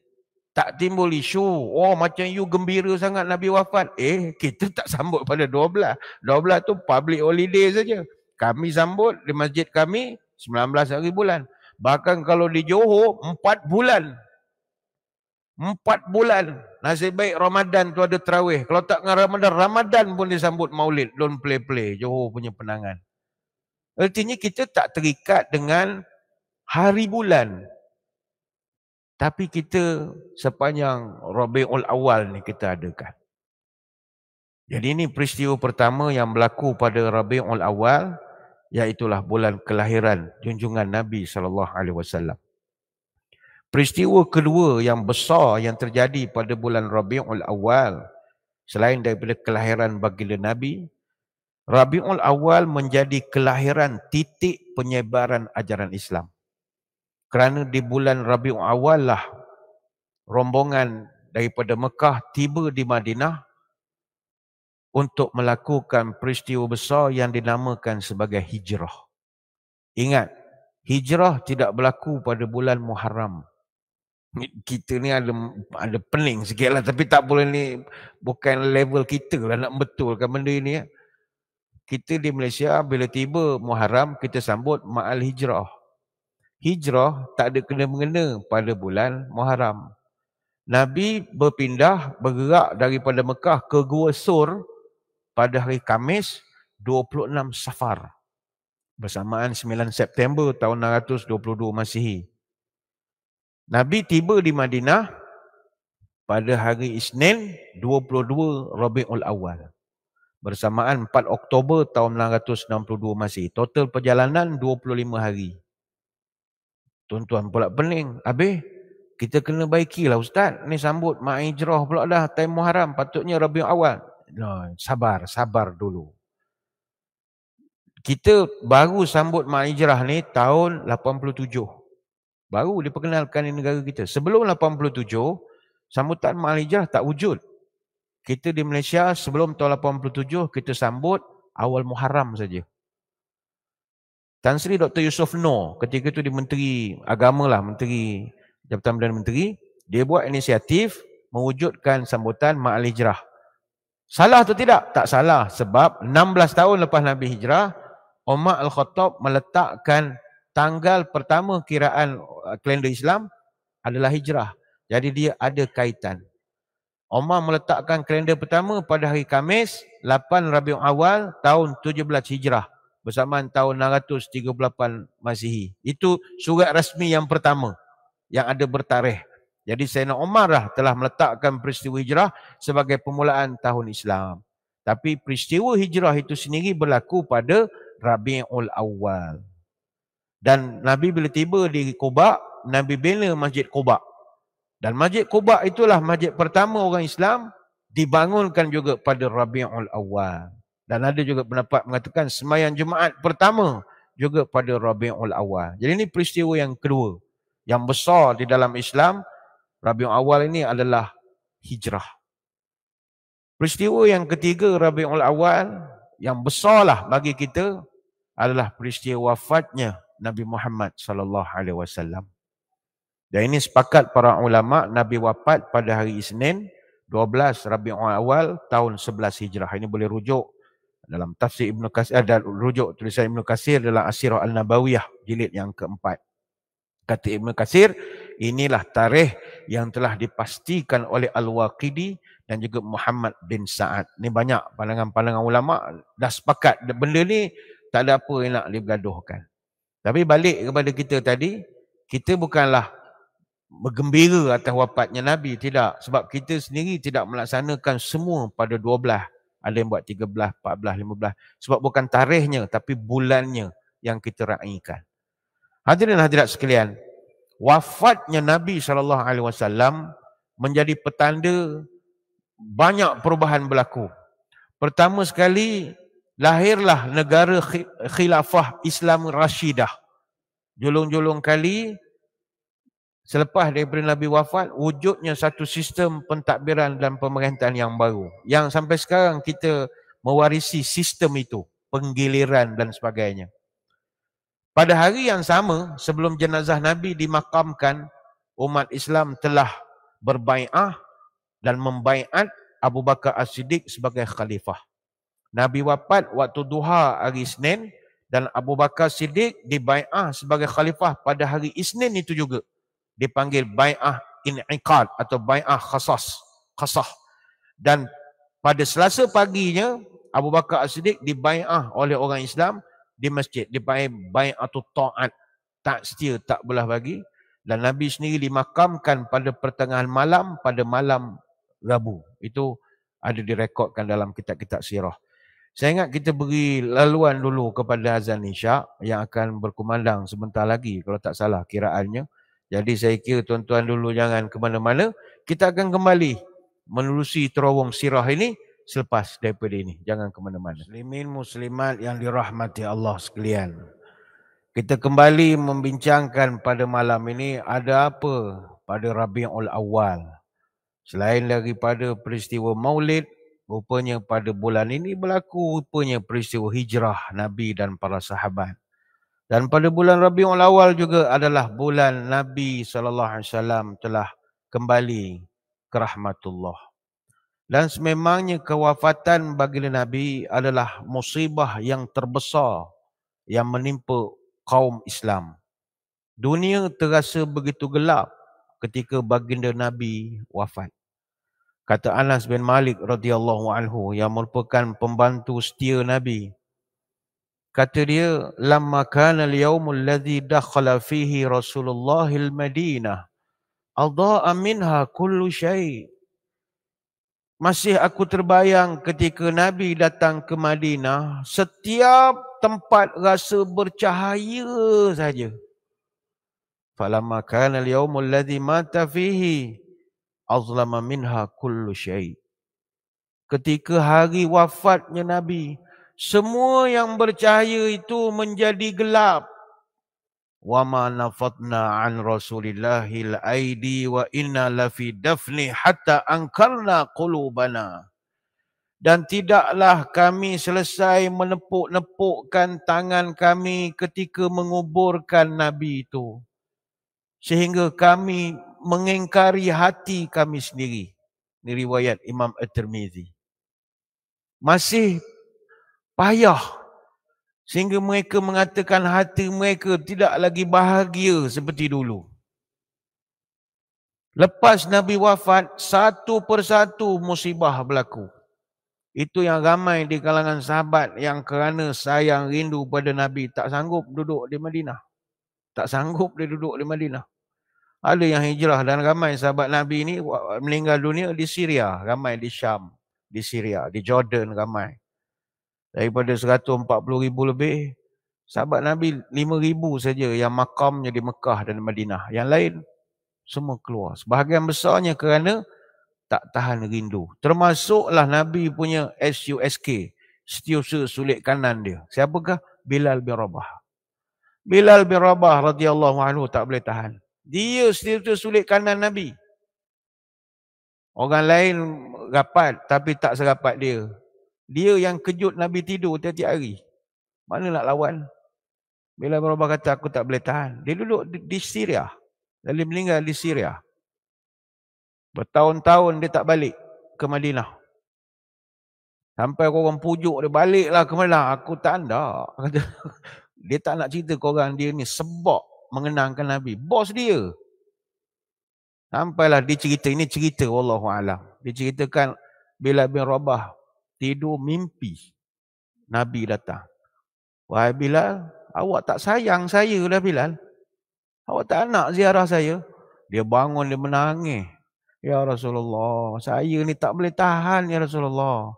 tak timbul isu. Oh macam you gembira sangat Nabi wafat. Eh kita tak sambut pada 12. 12 tu public holiday saja. Kami sambut di masjid kami 19 hari bulan. Bahkan kalau di Johor 4 bulan. 4 bulan. Nasib baik Ramadan tu ada terawih. Kalau tak dengan Ramadan, Ramadan pun disambut maulid. Don't play-play. Johor punya penangan. Artinya kita tak terikat dengan hari bulan. Tapi kita sepanjang Rabiul Awal ni kita adakan. Jadi ini peristiwa pertama yang berlaku pada Rabiul Awal iaitulah bulan kelahiran junjungan Nabi sallallahu alaihi wasallam. Peristiwa kedua yang besar yang terjadi pada bulan Rabiul Awal selain daripada kelahiran baginda Nabi, Rabiul Awal menjadi kelahiran titik penyebaran ajaran Islam kerana di bulan Rabiul Awal lah rombongan daripada Mekah tiba di Madinah untuk melakukan peristiwa besar yang dinamakan sebagai hijrah. Ingat, hijrah tidak berlaku pada bulan Muharram. Kita ni ada ada pening sikit lah tapi tak boleh ni bukan level kita lah nak betulkan benda ini. Ya. Kita di Malaysia bila tiba Muharram kita sambut Ma'al Hijrah hijrah tak ada kena-mengena pada bulan Muharram. Nabi berpindah bergerak daripada Mekah ke Gua Sur pada hari Kamis 26 Safar bersamaan 9 September tahun 622 Masihi. Nabi tiba di Madinah pada hari Isnin 22 Rabiul Awal bersamaan 4 Oktober tahun 662 Masihi. Total perjalanan 25 hari. Tuan-tuan pula pening. Habis, kita kena baiki lah Ustaz. Ni sambut Mak Ijrah pula dah. Time Muharram. Patutnya Rabiul Awal. No, sabar, sabar dulu. Kita baru sambut Mak Ijrah ni tahun 87. Baru diperkenalkan di negara kita. Sebelum 87, sambutan Mak Ijrah tak wujud. Kita di Malaysia sebelum tahun 87, kita sambut awal Muharram saja. Tan Sri Dr. Yusof Noor, ketika itu di Menteri Agama lah, Menteri Jabatan Perdana Menteri, dia buat inisiatif mewujudkan sambutan Ma'al Hijrah. Salah atau tidak? Tak salah. Sebab 16 tahun lepas Nabi Hijrah, Umar Al-Khattab meletakkan tanggal pertama kiraan uh, kalender Islam adalah Hijrah. Jadi dia ada kaitan. Umar meletakkan kalender pertama pada hari Kamis, 8 Rabiul Awal tahun 17 Hijrah bersamaan tahun 638 Masihi. Itu surat rasmi yang pertama yang ada bertarikh. Jadi Sayyidina Umar lah telah meletakkan peristiwa hijrah sebagai permulaan tahun Islam. Tapi peristiwa hijrah itu sendiri berlaku pada Rabi'ul Awal. Dan Nabi bila tiba di Kubak, Nabi bina Masjid Kubak. Dan Masjid Kubak itulah masjid pertama orang Islam dibangunkan juga pada Rabi'ul Awal. Dan ada juga pendapat mengatakan semayang Jumaat pertama juga pada Rabiul Awal. Jadi ini peristiwa yang kedua. Yang besar di dalam Islam, Rabiul Awal ini adalah hijrah. Peristiwa yang ketiga Rabiul Awal, yang besarlah bagi kita adalah peristiwa wafatnya Nabi Muhammad sallallahu alaihi wasallam. Dan ini sepakat para ulama Nabi wafat pada hari Isnin 12 Rabiul Awal tahun 11 Hijrah. Ini boleh rujuk dalam tafsir Ibn Kasir ada eh, rujuk tulisan Ibn Kasir dalam Asyirah Al-Nabawiyah jilid yang keempat. Kata Ibn Kasir, inilah tarikh yang telah dipastikan oleh Al-Waqidi dan juga Muhammad bin Sa'ad. Ni banyak pandangan-pandangan ulama dah sepakat benda ni tak ada apa yang nak digaduhkan. Tapi balik kepada kita tadi, kita bukanlah bergembira atas wafatnya Nabi. Tidak. Sebab kita sendiri tidak melaksanakan semua pada dua belah ada yang buat 13, 14, 15 sebab bukan tarikhnya tapi bulannya yang kita raikan. Hadirin hadirat sekalian, wafatnya Nabi saw menjadi petanda banyak perubahan berlaku. Pertama sekali lahirlah negara khilafah Islam Rashidah. Julung-julung kali selepas daripada Nabi wafat, wujudnya satu sistem pentadbiran dan pemerintahan yang baru. Yang sampai sekarang kita mewarisi sistem itu, penggiliran dan sebagainya. Pada hari yang sama, sebelum jenazah Nabi dimakamkan, umat Islam telah berbaikah dan membaiat Abu Bakar As-Siddiq sebagai khalifah. Nabi wafat waktu duha hari Senin dan Abu Bakar Siddiq dibai'ah sebagai khalifah pada hari Isnin itu juga dipanggil bai'ah in'iqad atau bai'ah khasas, khasah. Dan pada selasa paginya, Abu Bakar As-Siddiq dibai'ah oleh orang Islam di masjid. Dipanggil bai'ah atau ta'at. Tak setia, tak belah bagi. Dan Nabi sendiri dimakamkan pada pertengahan malam, pada malam Rabu. Itu ada direkodkan dalam kitab-kitab sirah. Saya ingat kita beri laluan dulu kepada Azan Isyak yang akan berkumandang sebentar lagi kalau tak salah kiraannya. Uh, jadi saya kira tuan-tuan dulu jangan ke mana-mana. Kita akan kembali menerusi terowong sirah ini selepas daripada ini. Jangan ke mana-mana. Muslimin muslimat yang dirahmati Allah sekalian. Kita kembali membincangkan pada malam ini ada apa pada Rabiul Awal. Selain daripada peristiwa maulid, rupanya pada bulan ini berlaku rupanya peristiwa hijrah Nabi dan para sahabat. Dan pada bulan Rabiul Awal juga adalah bulan Nabi sallallahu alaihi wasallam telah kembali ke rahmatullah. Dan sememangnya kewafatan bagi Nabi adalah musibah yang terbesar yang menimpa kaum Islam. Dunia terasa begitu gelap ketika baginda Nabi wafat. Kata Anas bin Malik radhiyallahu anhu yang merupakan pembantu setia Nabi Kata dia, Lama kana liyawmul ladhi dakhla fihi Rasulullahil Madinah. Adha'a minha kullu syaih. Masih aku terbayang ketika Nabi datang ke Madinah, setiap tempat rasa bercahaya saja. Falamma kana al-yawmul ladhi mata fihi azlama minha kullu syai. Ketika hari wafatnya Nabi, semua yang bercahaya itu menjadi gelap. Wa ma nafatna an Rasulillahil aidi wa inna lafi dafni hatta angkarna qulubana. Dan tidaklah kami selesai menepuk-nepukkan tangan kami ketika menguburkan Nabi itu. Sehingga kami mengingkari hati kami sendiri. Ini riwayat Imam At-Tirmizi. Masih payah sehingga mereka mengatakan hati mereka tidak lagi bahagia seperti dulu. Lepas Nabi wafat, satu persatu musibah berlaku. Itu yang ramai di kalangan sahabat yang kerana sayang rindu pada Nabi tak sanggup duduk di Madinah. Tak sanggup dia duduk di Madinah. Ada yang hijrah dan ramai sahabat Nabi ini meninggal dunia di Syria, ramai di Syam, di Syria, di Jordan ramai daripada 140 ribu lebih sahabat Nabi 5 ribu saja yang makamnya di Mekah dan Madinah yang lain semua keluar sebahagian besarnya kerana tak tahan rindu termasuklah Nabi punya SUSK setiausaha sulit kanan dia siapakah Bilal bin Rabah Bilal bin Rabah radhiyallahu anhu tak boleh tahan dia setiausaha sulit kanan Nabi Orang lain rapat tapi tak serapat dia. Dia yang kejut Nabi tidur tiap-tiap hari. Mana nak lawan? Bila Rabah kata aku tak boleh tahan. Dia duduk di, di Syria. dari meninggal di Syria. Bertahun-tahun dia tak balik ke Madinah. Sampai korang pujuk dia baliklah ke Madinah. Aku tak nak. Kata, (laughs) dia tak nak cerita korang dia ni sebab mengenangkan Nabi. Bos dia. Sampailah dia cerita. Ini cerita Wallahu'alam. Dia ceritakan Bila bin Rabah tidur mimpi Nabi datang. Wahai Bilal, awak tak sayang saya lah Bilal. Awak tak nak ziarah saya. Dia bangun, dia menangis. Ya Rasulullah, saya ni tak boleh tahan ya Rasulullah.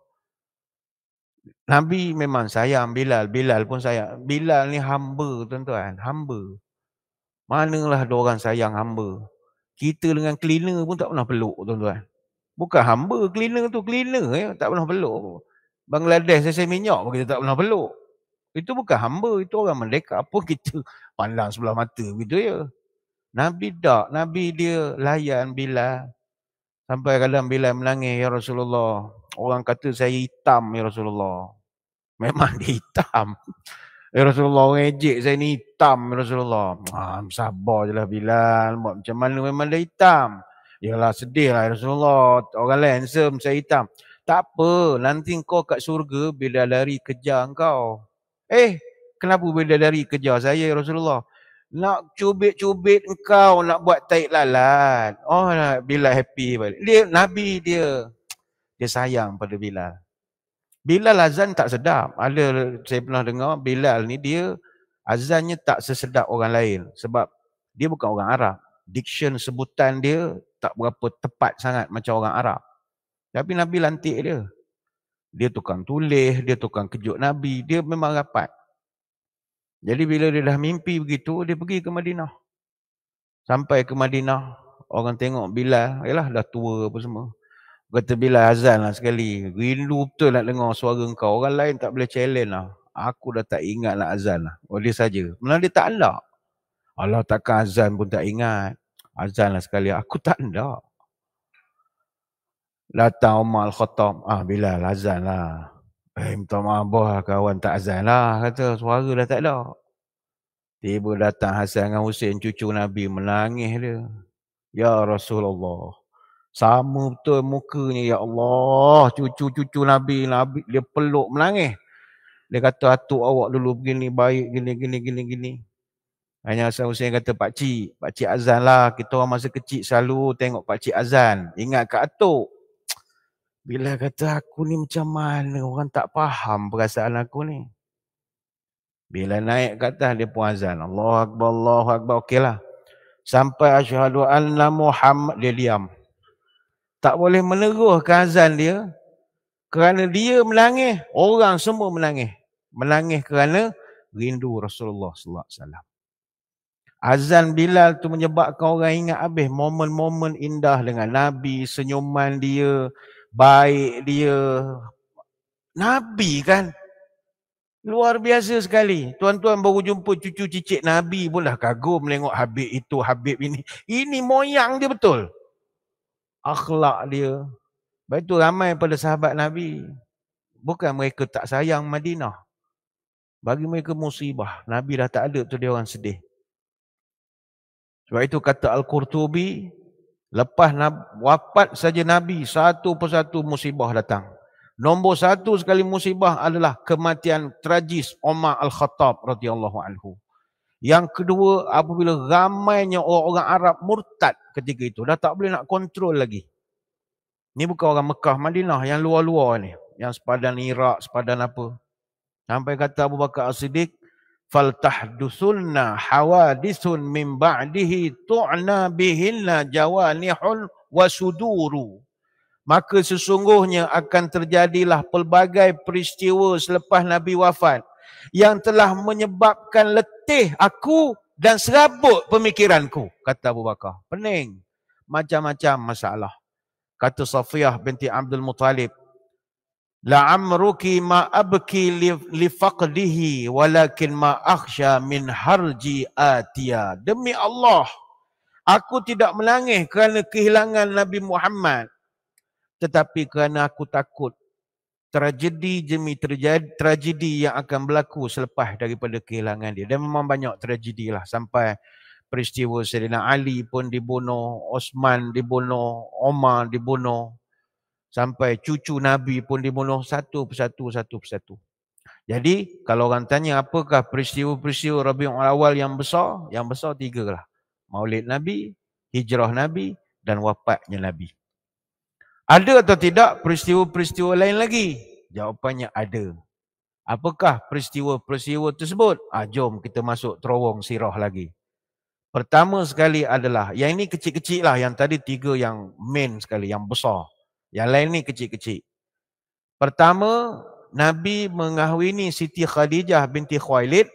Nabi memang sayang Bilal. Bilal pun sayang. Bilal ni hamba tuan-tuan. Hamba. Manalah dua orang sayang hamba. Kita dengan cleaner pun tak pernah peluk tuan-tuan. Bukan hamba cleaner tu, cleaner ya, tak pernah peluk. Bangladesh saya minyak pun kita tak pernah peluk. Itu bukan hamba, itu orang merdeka Apa (laughs) kita pandang sebelah mata begitu ya. Nabi tak, Nabi dia layan bila sampai kadang bila menangis ya Rasulullah. Orang kata saya hitam ya Rasulullah. Memang dia hitam. Ya Rasulullah orang ejek saya ni hitam ya Rasulullah. Ah, sabar je lah Bilal. Macam mana memang dia hitam. Yalah sedih lah Rasulullah. Orang lain handsome, saya hitam. Tak apa, nanti kau kat surga bila lari kejar kau. Eh, kenapa bila lari kejar saya Rasulullah? Nak cubit-cubit kau, nak buat taik lalat. Oh, bila happy balik. Dia, Nabi dia, dia sayang pada Bilal. Bilal azan tak sedap. Ada saya pernah dengar, Bilal ni dia azannya tak sesedap orang lain. Sebab dia bukan orang Arab diction sebutan dia tak berapa tepat sangat macam orang Arab. Tapi Nabi lantik dia. Dia tukang tulis, dia tukang kejut Nabi, dia memang rapat. Jadi bila dia dah mimpi begitu, dia pergi ke Madinah. Sampai ke Madinah, orang tengok Bilal, yalah dah tua apa semua. Kata Bilal azan lah sekali. Rindu betul nak dengar suara kau Orang lain tak boleh challenge lah. Aku dah tak ingat lah azan lah. Oh dia saja. Mula dia tak alak. Allah takkan azan pun tak ingat. Azanlah sekali. Aku tak nak. Datang Umar Al-Khattab. Ah, bila azan lah. Eh, minta maaf bah, kawan tak azan lah. Kata suara dah tak ada. Tiba datang Hasan dengan Husin, cucu Nabi menangis dia. Ya Rasulullah. Sama betul mukanya. Ya Allah, cucu-cucu Nabi, Nabi. Dia peluk menangis. Dia kata, atuk awak dulu begini, baik, gini, gini, gini, gini. Hanya Hasan Hussein kata, Pak Cik, Pak Cik azanlah Kita orang masa kecil selalu tengok Pak Cik azan. Ingat ke Atok. (tsk) Bila kata aku ni macam mana, orang tak faham perasaan aku ni. Bila naik ke atas, dia pun azan. Allah Akbar, Allah Akbar. Okeylah. Sampai asyhadu anna Muhammad, dia diam. Tak boleh meneruhkan azan dia. Kerana dia menangis, orang semua menangis. Menangis kerana rindu Rasulullah sallallahu alaihi wasallam. Azan Bilal tu menyebabkan orang ingat habis momen-momen indah dengan Nabi, senyuman dia, baik dia. Nabi kan? Luar biasa sekali. Tuan-tuan baru jumpa cucu cicit Nabi pun dah kagum tengok Habib itu, Habib ini. Ini moyang dia betul. Akhlak dia. Baik tu ramai pada sahabat Nabi. Bukan mereka tak sayang Madinah. Bagi mereka musibah. Nabi dah tak ada tu dia orang sedih. Sebab itu kata Al-Qurtubi, lepas wafat saja Nabi, satu persatu musibah datang. Nombor satu sekali musibah adalah kematian tragis Umar Al-Khattab radhiyallahu anhu. Yang kedua apabila ramainya orang-orang Arab murtad ketika itu. Dah tak boleh nak kontrol lagi. Ini bukan orang Mekah Madinah yang luar-luar ni. Yang sepadan irak sepadan apa. Sampai kata Abu Bakar As-Siddiq, Fal faltahdusunna hawadisun min ba'dihi tu'na bihinna jawanihul wasuduru. Maka sesungguhnya akan terjadilah pelbagai peristiwa selepas Nabi wafat yang telah menyebabkan letih aku dan serabut pemikiranku. Kata Abu Bakar. Pening. Macam-macam masalah. Kata Safiyah binti Abdul Muttalib. La'amruki ma abki li faqdihi walakin ma akhsha min harji atia. Demi Allah, aku tidak melangih kerana kehilangan Nabi Muhammad. Tetapi kerana aku takut tragedi demi terjadi, tragedi yang akan berlaku selepas daripada kehilangan dia. Dan memang banyak tragedi lah sampai peristiwa Serina Ali pun dibunuh, Osman dibunuh, Omar dibunuh sampai cucu Nabi pun dibunuh satu persatu, satu persatu. Jadi kalau orang tanya apakah peristiwa-peristiwa Rabiul Awal yang besar, yang besar tiga lah. Maulid Nabi, hijrah Nabi dan wafatnya Nabi. Ada atau tidak peristiwa-peristiwa lain lagi? Jawapannya ada. Apakah peristiwa-peristiwa tersebut? Ah, jom kita masuk terowong sirah lagi. Pertama sekali adalah, yang ini kecil-kecil lah, yang tadi tiga yang main sekali, yang besar. Yang lain ni kecil-kecil. Pertama, Nabi mengahwini Siti Khadijah binti Khuailid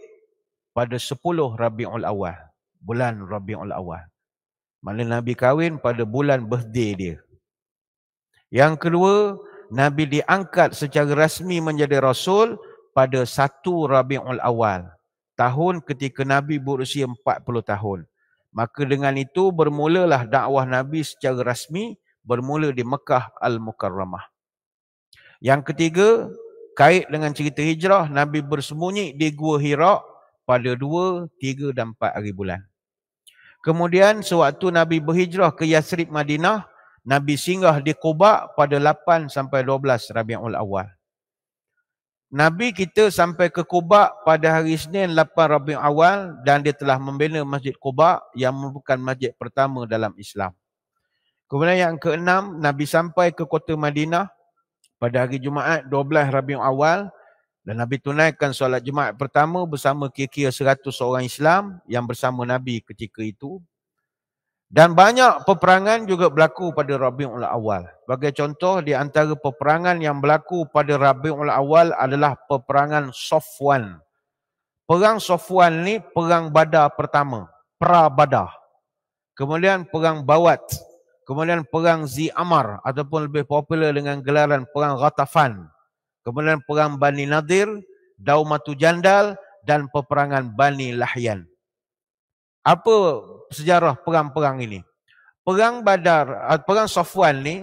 pada 10 Rabiul Awal. Bulan Rabiul Awal. Malah Nabi kahwin pada bulan birthday dia. Yang kedua, Nabi diangkat secara rasmi menjadi Rasul pada 1 Rabiul Awal. Tahun ketika Nabi berusia 40 tahun. Maka dengan itu bermulalah dakwah Nabi secara rasmi bermula di Mekah Al-Mukarramah. Yang ketiga, kait dengan cerita hijrah, Nabi bersembunyi di Gua Hira pada 2, 3 dan 4 hari bulan. Kemudian sewaktu Nabi berhijrah ke Yasrib Madinah, Nabi singgah di Quba pada 8 sampai 12 Rabiul Awal. Nabi kita sampai ke Quba pada hari Isnin 8 Rabiul Awal dan dia telah membina Masjid Quba yang merupakan masjid pertama dalam Islam. Kemudian yang keenam, Nabi sampai ke kota Madinah pada hari Jumaat 12 Rabiul Awal dan Nabi tunaikan solat Jumaat pertama bersama kira-kira 100 orang Islam yang bersama Nabi ketika itu. Dan banyak peperangan juga berlaku pada Rabiul Awal. Bagi contoh, di antara peperangan yang berlaku pada Rabiul Awal adalah peperangan Sofwan. Perang Sofwan ni perang badar pertama, pra-badar. Kemudian perang Bawat, Kemudian perang Zi Amar ataupun lebih popular dengan gelaran perang Ghatafan. Kemudian perang Bani Nadir, Daumatu Jandal dan peperangan Bani Lahyan. Apa sejarah perang-perang ini? Perang Badar, ah, perang Safwan ni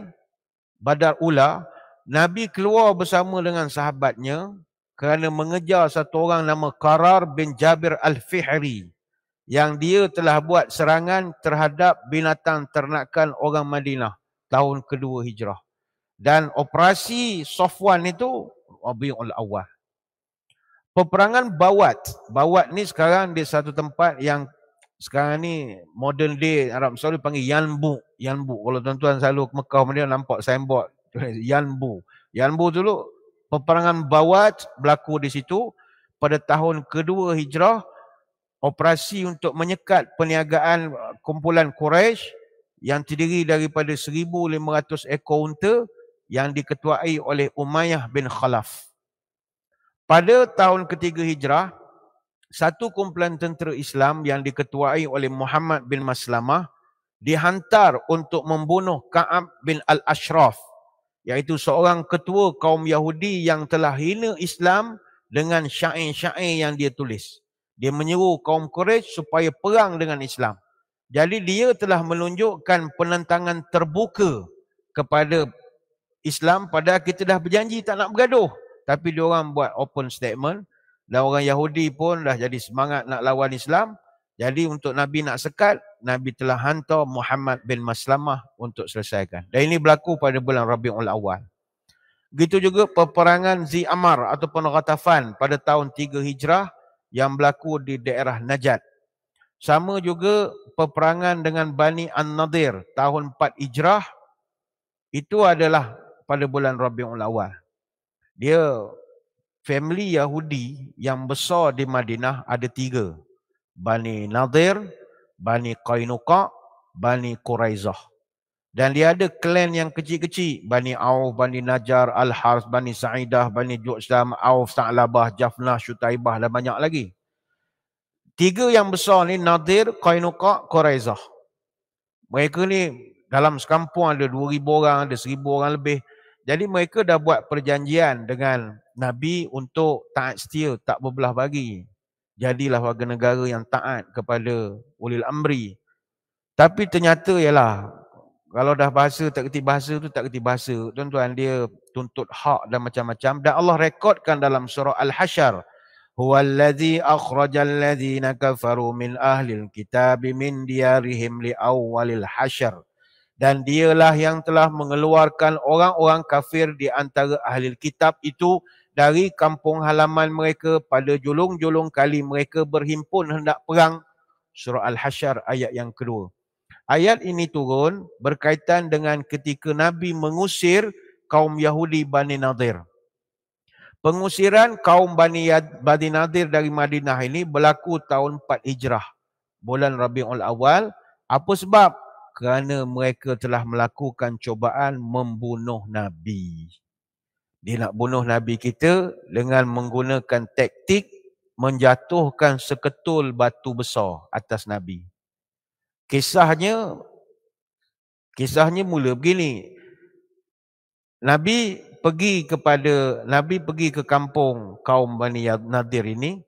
Badar Ula, Nabi keluar bersama dengan sahabatnya kerana mengejar satu orang nama Karar bin Jabir Al-Fihri yang dia telah buat serangan terhadap binatang ternakan orang Madinah tahun kedua hijrah. Dan operasi Sofwan itu Rabiul Awal. Peperangan Bawat. Bawat ni sekarang di satu tempat yang sekarang ni modern day Arab Saudi panggil Yanbu. Yanbu. Kalau tuan-tuan selalu ke Mekah dia nampak signboard. (laughs) Yanbu. Yanbu dulu peperangan Bawat berlaku di situ pada tahun kedua hijrah operasi untuk menyekat perniagaan uh, kumpulan Quraisy yang terdiri daripada 1500 ekor unta yang diketuai oleh Umayyah bin Khalaf. Pada tahun ketiga hijrah, satu kumpulan tentera Islam yang diketuai oleh Muhammad bin Maslamah dihantar untuk membunuh Ka'ab bin Al-Ashraf iaitu seorang ketua kaum Yahudi yang telah hina Islam dengan syair-syair yang dia tulis. Dia menyeru kaum Quraisy supaya perang dengan Islam. Jadi dia telah menunjukkan penentangan terbuka kepada Islam pada kita dah berjanji tak nak bergaduh. Tapi dia orang buat open statement dan orang Yahudi pun dah jadi semangat nak lawan Islam. Jadi untuk Nabi nak sekat, Nabi telah hantar Muhammad bin Maslamah untuk selesaikan. Dan ini berlaku pada bulan Rabiul Awal. Gitu juga peperangan Zi Amar ataupun Ghatafan pada tahun 3 Hijrah yang berlaku di daerah Najat. Sama juga peperangan dengan Bani An-Nadir tahun 4 Hijrah itu adalah pada bulan Rabiul Awal. Dia family Yahudi yang besar di Madinah ada tiga. Bani Nadir, Bani Qainuqa, Bani Quraizah. Dan dia ada klan yang kecil-kecil. Bani Auf, Bani Najjar, Al-Hars, Bani Sa'idah, Bani Juqsam, Auf, Sa'labah, Jafnah, Shutaibah dan banyak lagi. Tiga yang besar ni Nadir, Qainuqa, Quraizah. Mereka ni dalam sekampung ada 2,000 orang, ada 1,000 orang lebih. Jadi mereka dah buat perjanjian dengan Nabi untuk taat setia, tak berbelah bagi. Jadilah warga negara yang taat kepada ulil amri. Tapi ternyata ialah kalau dah bahasa tak kerti bahasa tu tak kerti bahasa. Tuan-tuan dia tuntut hak dan macam-macam. Dan Allah rekodkan dalam surah Al-Hashar. Huwallazi akhrajal ladzina kafaru min ahli alkitab min diyarihim li awwalil hasyar dan dialah yang telah mengeluarkan orang-orang kafir di antara ahli kitab itu dari kampung halaman mereka pada julung-julung kali mereka berhimpun hendak perang surah al hashar ayat yang kedua Ayat ini turun berkaitan dengan ketika Nabi mengusir kaum Yahudi Bani Nadir. Pengusiran kaum Bani Bani Nadir dari Madinah ini berlaku tahun 4 Hijrah. Bulan Rabiul Awal. Apa sebab? Kerana mereka telah melakukan cobaan membunuh Nabi. Dia nak bunuh Nabi kita dengan menggunakan taktik menjatuhkan seketul batu besar atas Nabi. Kisahnya kisahnya mula begini. Nabi pergi kepada Nabi pergi ke kampung kaum Bani Nadir ini.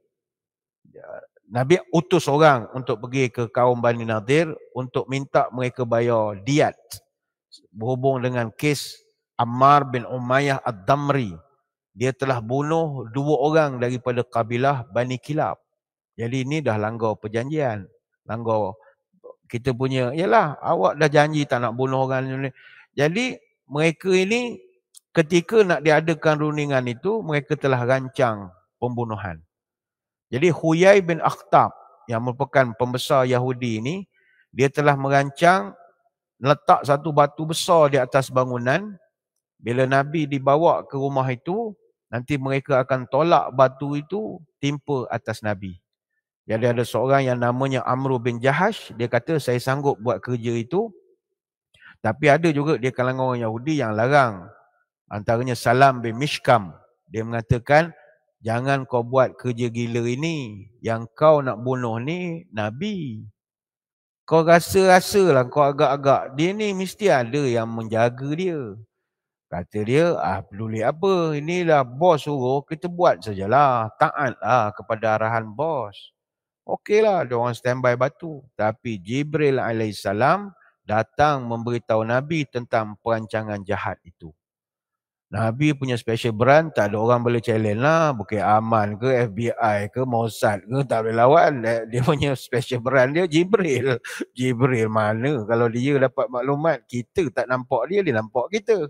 Nabi utus orang untuk pergi ke kaum Bani Nadir untuk minta mereka bayar diat berhubung dengan kes Ammar bin Umayyah Ad-Damri. Dia telah bunuh dua orang daripada kabilah Bani Kilab. Jadi ini dah langgar perjanjian. Langgar kita punya yalah awak dah janji tak nak bunuh orang ni jadi mereka ini ketika nak diadakan runingan itu mereka telah rancang pembunuhan jadi Huyai bin Akhtab yang merupakan pembesar Yahudi ini dia telah merancang letak satu batu besar di atas bangunan bila nabi dibawa ke rumah itu nanti mereka akan tolak batu itu timpa atas nabi jadi ada seorang yang namanya Amru bin Jahash, dia kata saya sanggup buat kerja itu. Tapi ada juga dia kalangan orang Yahudi yang larang. Antaranya Salam bin Mishkam. Dia mengatakan, jangan kau buat kerja gila ini. Yang kau nak bunuh ni Nabi. Kau rasa-rasalah kau agak-agak. Dia ni mesti ada yang menjaga dia. Kata dia, ah peduli apa. Inilah bos suruh, kita buat sajalah. Taatlah kepada arahan bos okeylah dia orang standby batu. Tapi Jibril alaihissalam datang memberitahu Nabi tentang perancangan jahat itu. Nabi punya special brand, tak ada orang boleh challenge lah. Bukit Aman ke, FBI ke, Mossad ke, tak boleh lawan. Eh, dia punya special brand dia, Jibril. (laughs) Jibril mana? Kalau dia dapat maklumat, kita tak nampak dia, dia nampak kita.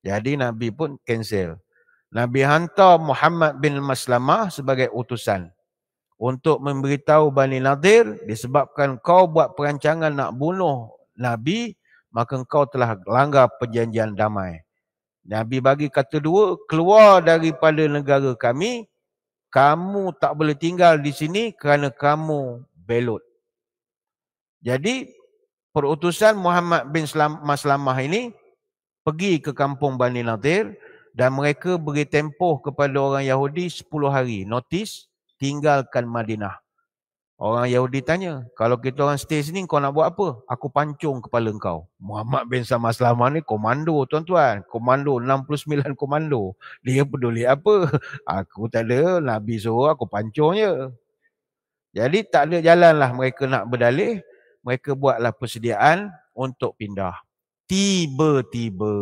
Jadi Nabi pun cancel. Nabi hantar Muhammad bin Maslamah sebagai utusan untuk memberitahu Bani Nadir disebabkan kau buat perancangan nak bunuh Nabi maka kau telah langgar perjanjian damai. Nabi bagi kata dua, keluar daripada negara kami, kamu tak boleh tinggal di sini kerana kamu belut. Jadi, perutusan Muhammad bin Maslamah ini pergi ke kampung Bani Nadir dan mereka beri tempoh kepada orang Yahudi 10 hari. Notice, tinggalkan Madinah. Orang Yahudi tanya, kalau kita orang stay sini kau nak buat apa? Aku pancung kepala kau. Muhammad bin Salman Aslamah ni komando tuan-tuan. Komando, 69 (laughs) komando. Dia peduli apa? Aku tak ada, Nabi suruh aku pancung je. Jadi tak ada jalan lah mereka nak berdalih. Mereka buatlah persediaan untuk pindah. Tiba-tiba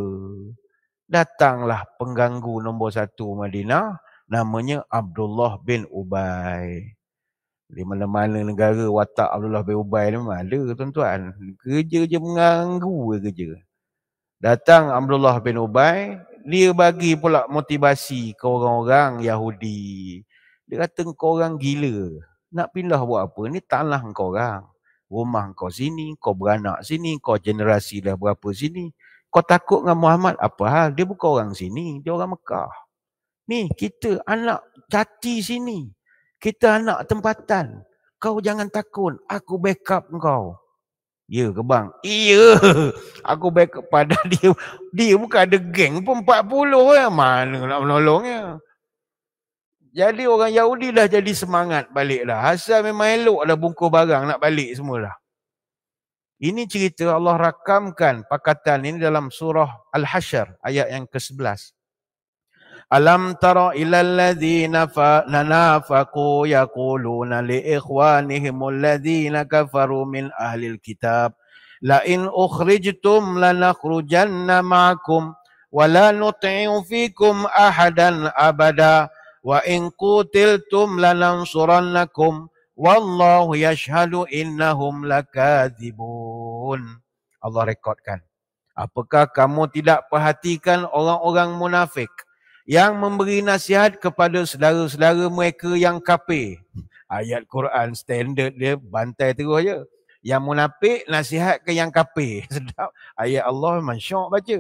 datanglah pengganggu nombor satu Madinah namanya Abdullah bin Ubay. Di mana-mana negara watak Abdullah bin Ubay ni memang ada tuan-tuan. Kerja je mengganggu kerja. Datang Abdullah bin Ubay, dia bagi pula motivasi ke orang-orang Yahudi. Dia kata kau orang gila. Nak pindah buat apa? Ni tanah kau orang. Rumah kau sini, kau beranak sini, kau generasi dah berapa sini. Kau takut dengan Muhammad? Apa hal? Dia bukan orang sini, dia orang Mekah. Ni kita anak jati sini. Kita anak tempatan. Kau jangan takut. Aku backup kau. Ya ke bang? Iya. (laughs) Aku backup pada dia. Dia bukan ada geng pun 40 lah. Ya. Mana nak menolongnya. Jadi orang Yahudi dah jadi semangat balik dah. Hasan memang elok dah bungkus barang nak balik semula. Ini cerita Allah rakamkan pakatan ini dalam surah Al-Hashr ayat yang ke-11. ألم تر إلى الذين نافقوا يقولون لإخوانهم الذين كفروا من أهل الكتاب لئن أخرجتم لنخرجن معكم ولا نطيع فيكم أحدا أبدا وإن قتلتم لننصرنكم والله يشهد إنهم لكاذبون الله ريكوردكان Apakah kamu tidak perhatikan orang-orang munafik? yang memberi nasihat kepada saudara-saudara mereka yang kafir. Ayat Quran standard dia bantai terus aja. Yang munafik nasihat ke yang kafir. (laughs) Sedap. Ayat Allah memang syok baca.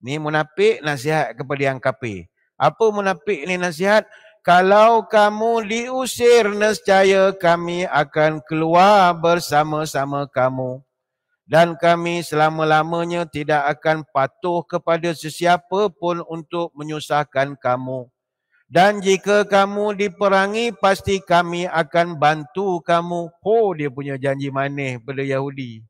Ni munafik nasihat kepada yang kafir. Apa munafik ni nasihat? Kalau kamu diusir nescaya kami akan keluar bersama-sama kamu dan kami selama-lamanya tidak akan patuh kepada sesiapa pun untuk menyusahkan kamu. Dan jika kamu diperangi, pasti kami akan bantu kamu. Oh, dia punya janji manis pada Yahudi.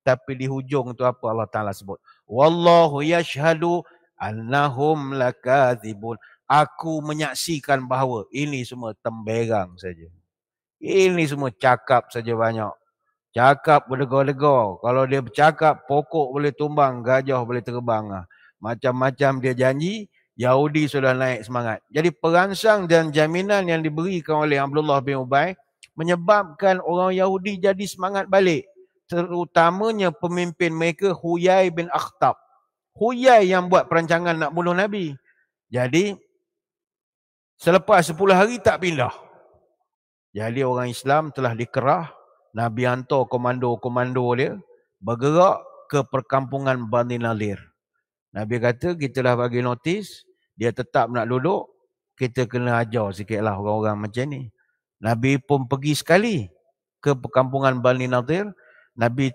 Tapi di hujung itu apa Allah Ta'ala sebut? Wallahu yashhadu annahum lakazibun. Aku menyaksikan bahawa ini semua temberang saja. Ini semua cakap saja banyak. Cakap berlegar-legar. Kalau dia bercakap, pokok boleh tumbang, gajah boleh terbang. Ah. Macam-macam dia janji, Yahudi sudah naik semangat. Jadi perangsang dan jaminan yang diberikan oleh Abdullah bin Ubay menyebabkan orang Yahudi jadi semangat balik. Terutamanya pemimpin mereka Huyai bin Akhtab. Huyai yang buat perancangan nak bunuh Nabi. Jadi selepas 10 hari tak pindah. Jadi orang Islam telah dikerah Nabi hantar komando-komando dia bergerak ke perkampungan Bani Nalir. Nabi kata kita dah bagi notis, dia tetap nak duduk, kita kena ajar sikitlah orang-orang macam ni. Nabi pun pergi sekali ke perkampungan Bani Nadir. Nabi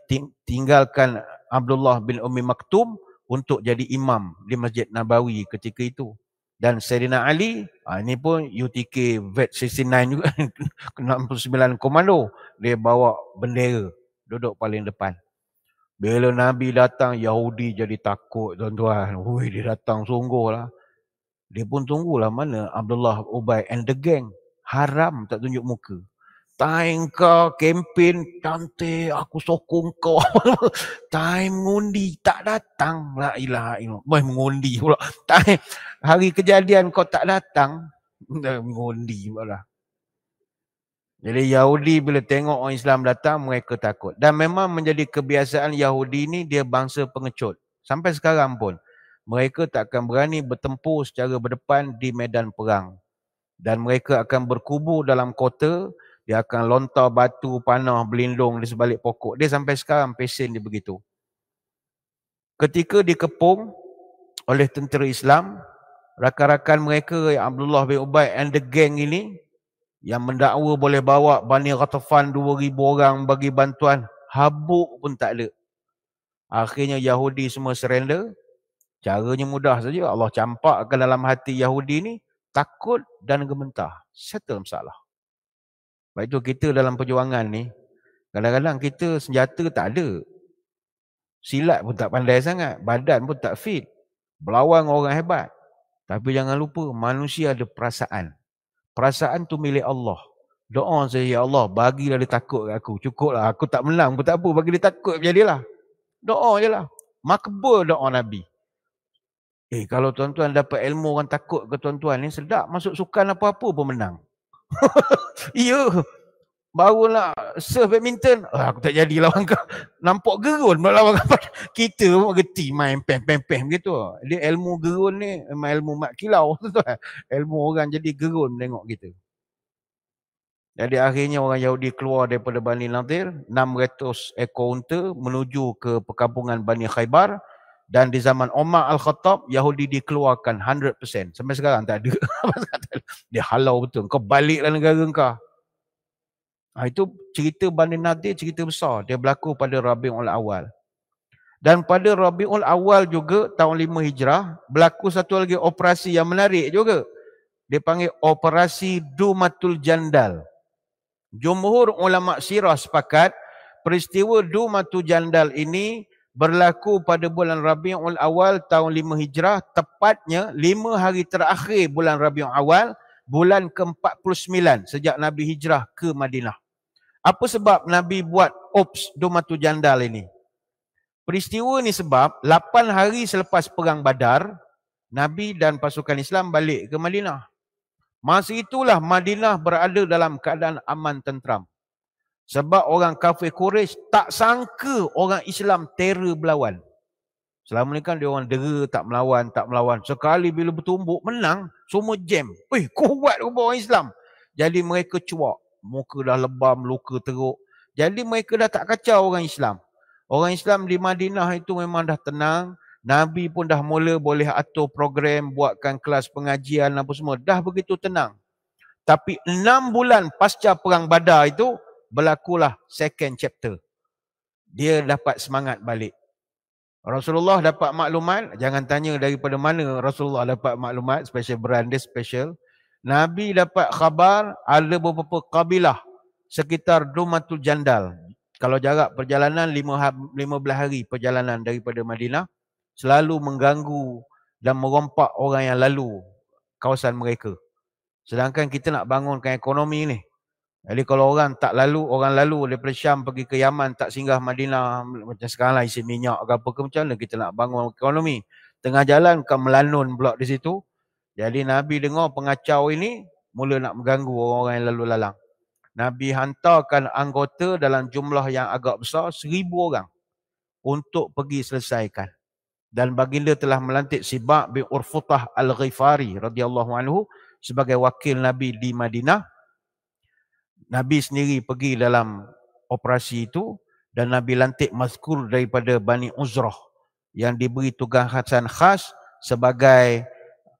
tinggalkan Abdullah bin Umi Maktum untuk jadi imam di Masjid Nabawi ketika itu dan Serina Ali ha, ini pun UTK Vet 69 juga 69 (laughs) komando dia bawa bendera duduk paling depan bila Nabi datang Yahudi jadi takut tuan-tuan Ui, dia datang sungguh lah dia pun tunggulah mana Abdullah Ubay and the gang haram tak tunjuk muka time kau kempen cantik aku sokong kau (laughs) time mengundi tak datang la ilaha illallah mengundi pula (laughs) time hari kejadian kau tak datang, ngundi (laughs) pula. Jadi Yahudi bila tengok orang Islam datang, mereka takut. Dan memang menjadi kebiasaan Yahudi ni, dia bangsa pengecut. Sampai sekarang pun, mereka tak akan berani bertempur secara berdepan di medan perang. Dan mereka akan berkubu dalam kota, dia akan lontar batu, panah, berlindung di sebalik pokok. Dia sampai sekarang pesen dia begitu. Ketika dikepung oleh tentera Islam, rakan-rakan mereka yang Abdullah bin Ubay and the gang ini yang mendakwa boleh bawa Bani Ratafan 2,000 orang bagi bantuan habuk pun tak ada. Akhirnya Yahudi semua surrender. Caranya mudah saja. Allah campak ke dalam hati Yahudi ni. Takut dan gementah. Settle masalah. Sebab itu kita dalam perjuangan ni. Kadang-kadang kita senjata tak ada. Silat pun tak pandai sangat. Badan pun tak fit. Berlawan orang hebat. Tapi jangan lupa manusia ada perasaan. Perasaan tu milik Allah. Doa saya, Ya Allah, bagilah dia takut kat aku. Cukuplah, aku tak menang pun tak apa. Bagi dia takut, jadilah. Doa je lah. Makbul doa Nabi. Eh, kalau tuan-tuan dapat ilmu orang takut ke tuan-tuan ni, sedap masuk sukan apa-apa pun menang. (laughs) ya, baru nak serve badminton ah, aku tak jadi lawan kau nampak gerun nak lawan kau (laughs) kita pun geti main pem pem pem gitu dia ilmu gerun ni memang ilmu mat kilau (laughs) kan. ilmu orang jadi gerun tengok kita jadi akhirnya orang Yahudi keluar daripada Bani Nadir 600 ekor unta menuju ke perkampungan Bani Khaybar dan di zaman Omar Al-Khattab, Yahudi dikeluarkan 100%. Sampai sekarang tak ada. (laughs) dia halau betul. Kau baliklah negara kau. Ha, itu cerita Bani Nadir cerita besar. Dia berlaku pada Rabiul Awal. Dan pada Rabiul Awal juga tahun 5 Hijrah berlaku satu lagi operasi yang menarik juga. Dia panggil operasi Dumatul Jandal. Jumhur ulama sirah sepakat peristiwa Dumatul Jandal ini berlaku pada bulan Rabiul Awal tahun 5 Hijrah tepatnya 5 hari terakhir bulan Rabiul Awal bulan ke-49 sejak Nabi hijrah ke Madinah. Apa sebab Nabi buat ops domatu jandal ini? Peristiwa ni sebab 8 hari selepas perang Badar, Nabi dan pasukan Islam balik ke Madinah. Masa itulah Madinah berada dalam keadaan aman tentram. Sebab orang kafir Quraisy tak sangka orang Islam terror berlawan. Selama ni kan dia orang dera tak melawan, tak melawan. Sekali bila bertumbuk menang, semua jam. Eh, kuat rupa orang Islam. Jadi mereka cuak muka dah lebam, luka teruk. Jadi mereka dah tak kacau orang Islam. Orang Islam di Madinah itu memang dah tenang. Nabi pun dah mula boleh atur program, buatkan kelas pengajian apa semua. Dah begitu tenang. Tapi enam bulan pasca Perang Badar itu, berlakulah second chapter. Dia dapat semangat balik. Rasulullah dapat maklumat, jangan tanya daripada mana Rasulullah dapat maklumat, special brand dia special. Nabi dapat khabar ada beberapa kabilah sekitar Dumatul Jandal. Kalau jarak perjalanan 15 ha-, hari perjalanan daripada Madinah selalu mengganggu dan merompak orang yang lalu kawasan mereka. Sedangkan kita nak bangunkan ekonomi ni. Jadi kalau orang tak lalu, orang lalu daripada Syam pergi ke Yaman tak singgah Madinah macam sekarang lah isi minyak ke apa ke macam mana kita nak bangun ekonomi. Tengah jalan kau melanun pula di situ. Jadi Nabi dengar pengacau ini mula nak mengganggu orang-orang yang lalu lalang. Nabi hantarkan anggota dalam jumlah yang agak besar, seribu orang untuk pergi selesaikan. Dan baginda telah melantik Sibak bin Urfutah Al-Ghifari radhiyallahu anhu sebagai wakil Nabi di Madinah. Nabi sendiri pergi dalam operasi itu dan Nabi lantik Maskur daripada Bani Uzrah yang diberi tugasan khas sebagai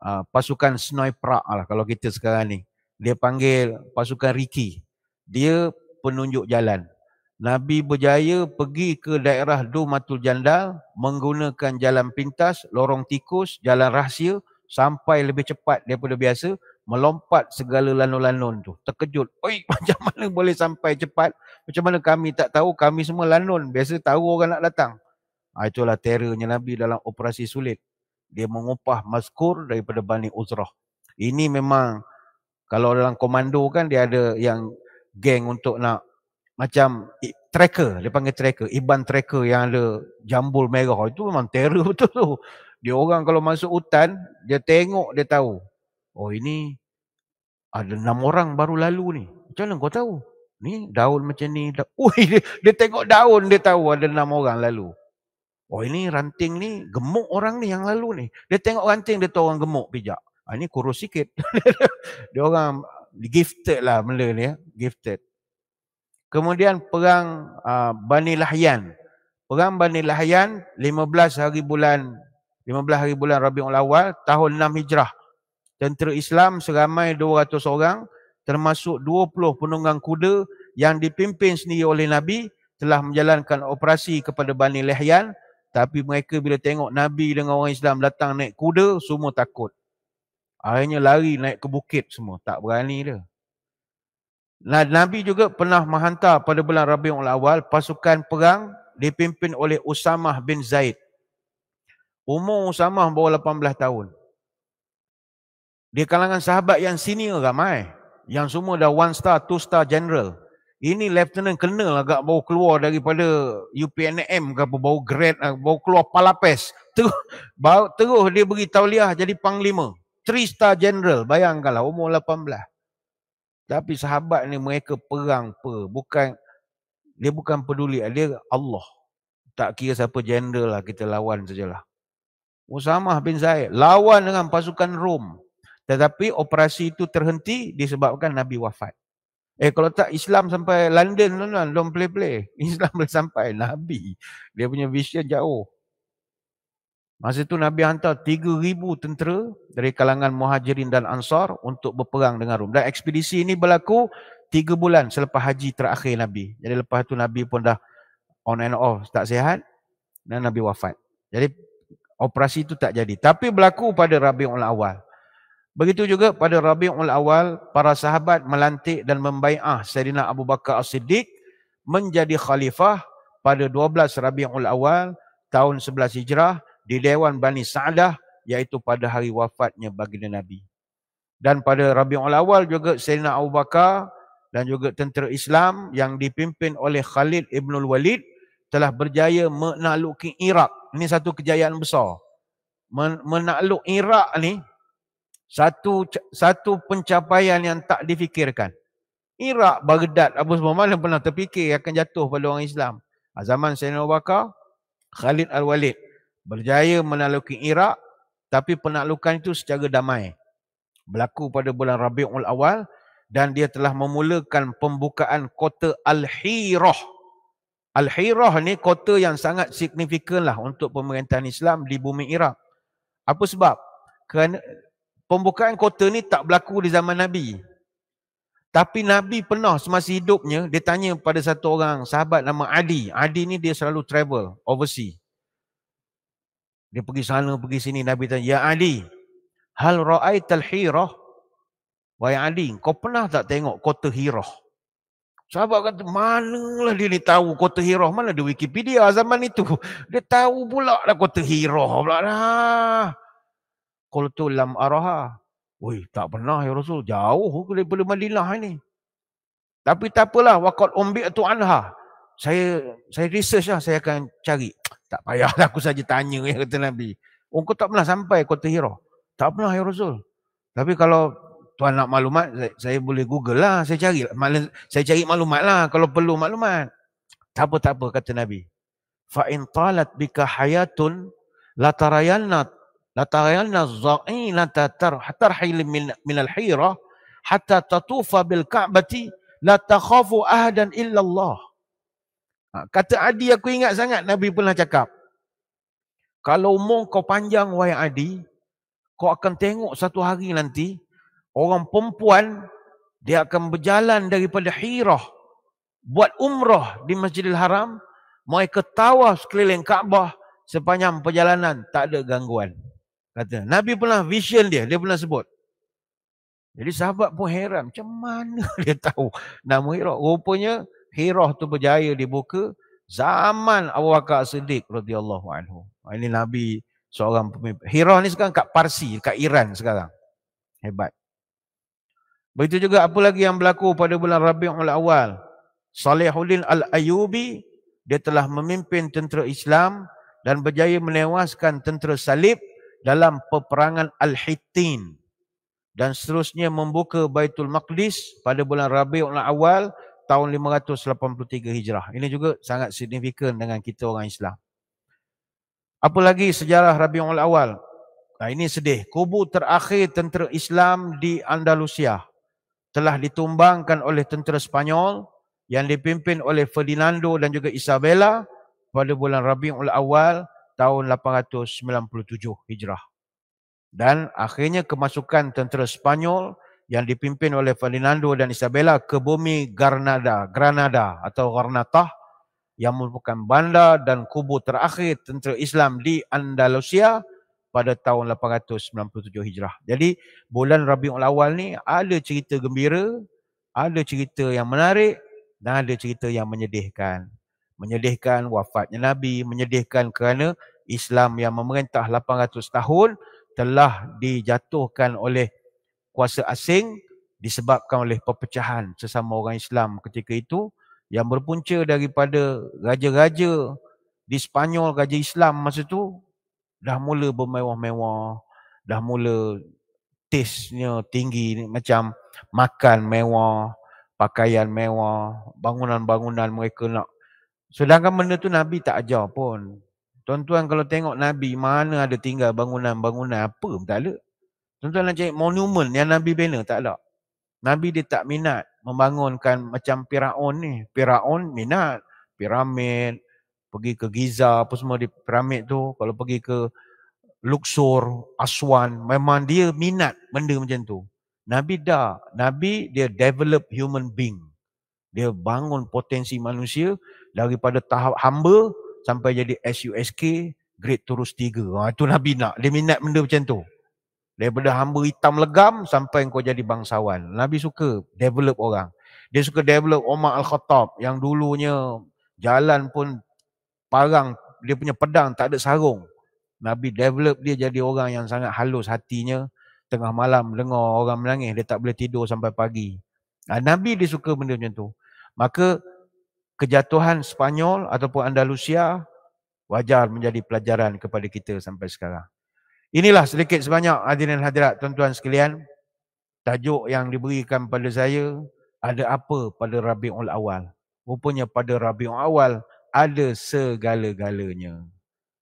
Ah, pasukan Snoy Prak lah kalau kita sekarang ni. Dia panggil pasukan Ricky. Dia penunjuk jalan. Nabi berjaya pergi ke daerah Dumatul Jandal menggunakan jalan pintas, lorong tikus, jalan rahsia sampai lebih cepat daripada biasa melompat segala lanun-lanun tu. Terkejut. Oi, (laughs) macam mana boleh sampai cepat? Macam mana kami tak tahu? Kami semua lanun. Biasa tahu orang nak datang. Ah, itulah terrornya Nabi dalam operasi sulit dia mengupah maskur daripada Bani Uzrah. Ini memang kalau dalam komando kan dia ada yang geng untuk nak macam tracker, dia panggil tracker, Iban tracker yang ada jambul merah itu memang terror (laughs) betul tu. Dia orang kalau masuk hutan, dia tengok dia tahu. Oh ini ada enam orang baru lalu ni. Macam mana kau tahu? Ni daun macam ni. Da- (laughs) Ui, dia, dia tengok daun dia tahu ada enam orang lalu. Oh ini ranting ni gemuk orang ni yang lalu ni. Dia tengok ranting dia tahu orang gemuk pijak. Ah ini kurus sikit. (laughs) dia orang gifted lah benda ni ya. Gifted. Kemudian perang uh, Bani Lahyan. Perang Bani Lahyan 15 hari bulan 15 hari bulan Rabiul Awal tahun 6 Hijrah. Tentera Islam seramai 200 orang termasuk 20 penunggang kuda yang dipimpin sendiri oleh Nabi telah menjalankan operasi kepada Bani Lahyan tapi mereka bila tengok Nabi dengan orang Islam datang naik kuda, semua takut. Akhirnya lari naik ke bukit semua. Tak berani dia. Nah, Nabi juga pernah menghantar pada bulan Rabiul Awal pasukan perang dipimpin oleh Usamah bin Zaid. Umur Usamah baru 18 tahun. Di kalangan sahabat yang senior ramai. Yang semua dah one star, two star general ini lieutenant colonel agak baru keluar daripada UPNM ke apa baru grad ah, baru keluar palapes terus baru, terus dia bagi tauliah jadi panglima three star general bayangkanlah umur 18 tapi sahabat ni mereka perang apa bukan dia bukan peduli dia Allah tak kira siapa general lah kita lawan sajalah Usamah bin Zaid lawan dengan pasukan Rom tetapi operasi itu terhenti disebabkan Nabi wafat Eh kalau tak Islam sampai London tuan-tuan, don't play-play. (laughs) Islam boleh sampai Nabi. Dia punya vision jauh. Masa tu Nabi hantar 3,000 tentera dari kalangan muhajirin dan ansar untuk berperang dengan Rom. Dan ekspedisi ini berlaku 3 bulan selepas haji terakhir Nabi. Jadi lepas tu Nabi pun dah on and off tak sihat dan Nabi wafat. Jadi operasi itu tak jadi. Tapi berlaku pada Rabiul Awal. Begitu juga pada Rabiul Awal, para sahabat melantik dan membaiah Sayyidina Abu Bakar As-Siddiq menjadi khalifah pada 12 Rabiul Awal tahun 11 Hijrah di Dewan Bani Sa'dah iaitu pada hari wafatnya baginda Nabi. Dan pada Rabiul Awal juga Sayyidina Abu Bakar dan juga tentera Islam yang dipimpin oleh Khalid Ibn Walid telah berjaya menakluki Iraq. Ini satu kejayaan besar. Menakluk Iraq ni satu satu pencapaian yang tak difikirkan. Irak, Baghdad, Abu semua mana pernah terfikir akan jatuh pada orang Islam. Ah, zaman Sayyidina Bakar, Khalid Al-Walid berjaya menaluki Irak tapi penaklukan itu secara damai. Berlaku pada bulan Rabiul Awal dan dia telah memulakan pembukaan kota Al-Hirah. Al-Hirah ni kota yang sangat signifikan lah untuk pemerintahan Islam di bumi Irak. Apa sebab? Kerana pembukaan kota ni tak berlaku di zaman Nabi. Tapi Nabi pernah semasa hidupnya, dia tanya pada satu orang sahabat nama Adi. Adi ni dia selalu travel overseas. Dia pergi sana, pergi sini. Nabi tanya, Ya Adi, hal ra'ai talhirah? Wahai Adi, kau pernah tak tengok kota Hirah? Sahabat kata, mana lah dia ni tahu kota Hirah? Mana ada Wikipedia zaman itu? Dia tahu pula lah kota Hirah pula dah qultu lam araha. Woi, tak pernah ya Rasul. Jauh daripada Madinah ini. Tapi tak apalah waqad umbi'tu anha. Saya saya research lah, saya akan cari. Tak payahlah aku saja tanya ya (laughs) kata Nabi. Oh, kau tak pernah sampai kota Hira. Tak pernah ya Rasul. Tapi kalau tuan nak maklumat, saya, saya boleh Google lah. Saya cari, saya cari maklumat lah kalau perlu maklumat. Tak apa, tak apa kata Nabi. Fa'in talat bika hayatun latarayanat لترين الظعين ترحل من من الحيره حتى تطوف بالكعبه لا تخاف احدا الا الله Kata Adi aku ingat sangat Nabi pernah cakap. Kalau umur kau panjang wahai Adi, kau akan tengok satu hari nanti orang perempuan dia akan berjalan daripada Hirah buat umrah di Masjidil Haram, mereka tawaf sekeliling Kaabah sepanjang perjalanan tak ada gangguan. Kata Nabi pernah vision dia, dia pernah sebut. Jadi sahabat pun heran, macam mana (laughs) dia tahu nama Hira? Rupanya Hira tu berjaya dibuka zaman Abu Bakar Siddiq radhiyallahu anhu. Ah, ini Nabi seorang pemimpin. Hira ni sekarang kat Parsi, kat Iran sekarang. Hebat. Begitu juga apa lagi yang berlaku pada bulan Rabiul Awal. Salihuddin al Ayyubi dia telah memimpin tentera Islam dan berjaya menewaskan tentera salib dalam peperangan Al-Hittin dan seterusnya membuka Baitul Maqdis pada bulan Rabiul Awal tahun 583 Hijrah. Ini juga sangat signifikan dengan kita orang Islam. Apalagi sejarah Rabiul Awal. Nah ini sedih. Kubu terakhir tentera Islam di Andalusia telah ditumbangkan oleh tentera Spanyol yang dipimpin oleh Ferdinando dan juga Isabella pada bulan Rabiul Awal tahun 897 Hijrah. Dan akhirnya kemasukan tentera Spanyol yang dipimpin oleh Ferdinando dan Isabella ke bumi Granada, Granada atau Granada yang merupakan bandar dan kubu terakhir tentera Islam di Andalusia pada tahun 897 Hijrah. Jadi bulan Rabiul Awal ni ada cerita gembira, ada cerita yang menarik dan ada cerita yang menyedihkan menyedihkan wafatnya Nabi, menyedihkan kerana Islam yang memerintah 800 tahun telah dijatuhkan oleh kuasa asing disebabkan oleh perpecahan sesama orang Islam ketika itu yang berpunca daripada raja-raja di Sepanyol, raja Islam masa itu dah mula bermewah-mewah, dah mula tastenya tinggi macam makan mewah, pakaian mewah, bangunan-bangunan mereka nak Sedangkan benda tu Nabi tak ajar pun. Tuan-tuan kalau tengok Nabi mana ada tinggal bangunan-bangunan apa pun tak ada. Tuan-tuan nak cari monumen yang Nabi bina tak ada. Nabi dia tak minat membangunkan macam Piraun ni. Piraun minat. Piramid. Pergi ke Giza apa semua di piramid tu. Kalau pergi ke Luxor, Aswan. Memang dia minat benda macam tu. Nabi dah. Nabi dia develop human being dia bangun potensi manusia daripada tahap hamba sampai jadi SUSK grade terus tiga. Ha, itu Nabi nak. Dia minat benda macam tu. Daripada hamba hitam legam sampai kau jadi bangsawan. Nabi suka develop orang. Dia suka develop Omar Al-Khattab yang dulunya jalan pun parang. Dia punya pedang tak ada sarung. Nabi develop dia jadi orang yang sangat halus hatinya. Tengah malam dengar orang menangis. Dia tak boleh tidur sampai pagi. Ha, Nabi dia suka benda macam tu. Maka kejatuhan Spanyol ataupun Andalusia wajar menjadi pelajaran kepada kita sampai sekarang. Inilah sedikit sebanyak hadirin hadirat tuan-tuan sekalian tajuk yang diberikan pada saya ada apa pada Rabiul Awal. Rupanya pada Rabiul Awal ada segala-galanya.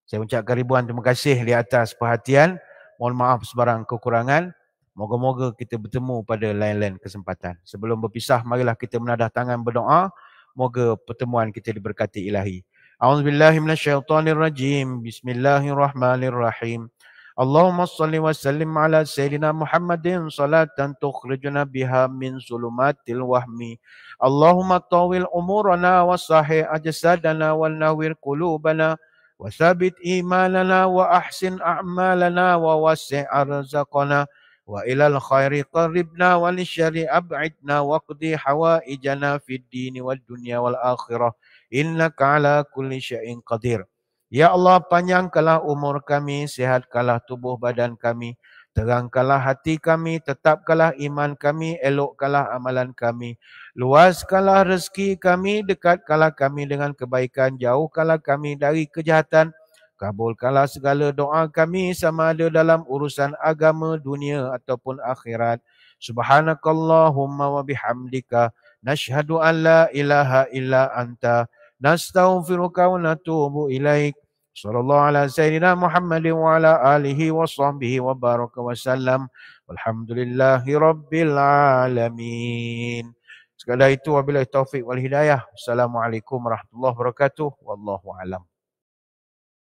Saya ucapkan ribuan terima kasih di atas perhatian. Mohon maaf sebarang kekurangan. Moga-moga kita bertemu pada lain-lain kesempatan. Sebelum berpisah, marilah kita menadah tangan berdoa. Moga pertemuan kita diberkati ilahi. أعوذ بالله من الشيطان الرجيم بسم الله الرحمن الرحيم اللهم صل وسلم على سيدنا محمد صلاة تخرجنا بها من ظلمات الوهم اللهم طول أمورنا وصحيح أجسادنا ونور قلوبنا وثبت إيماننا وأحسن أعمالنا ووسع أرزقنا al-khairi وإلى الخير قربنا وللشر أبعدنا واقض حوائجنا في الدين wal والآخرة إنك على كل شيء قدير Ya Allah panjangkanlah umur kami sihatkanlah tubuh badan kami terangkanlah hati kami tetapkanlah iman kami elokkanlah amalan kami luaskanlah rezeki kami dekatkanlah kami dengan kebaikan jauhkanlah kami dari kejahatan Kabulkanlah segala doa kami sama ada dalam urusan agama dunia ataupun akhirat. Subhanakallahumma wa bihamdika nashhadu an la ilaha illa anta nastaghfiruka wa natubu ilaik. Sallallahu ala sayyidina Muhammadin wa ala alihi wa sahbihi wa baraka wa sallam. Alhamdulillahi rabbil alamin. Sekali itu wabillahi taufik wal hidayah. Assalamualaikum warahmatullahi wabarakatuh. Wallahu alam.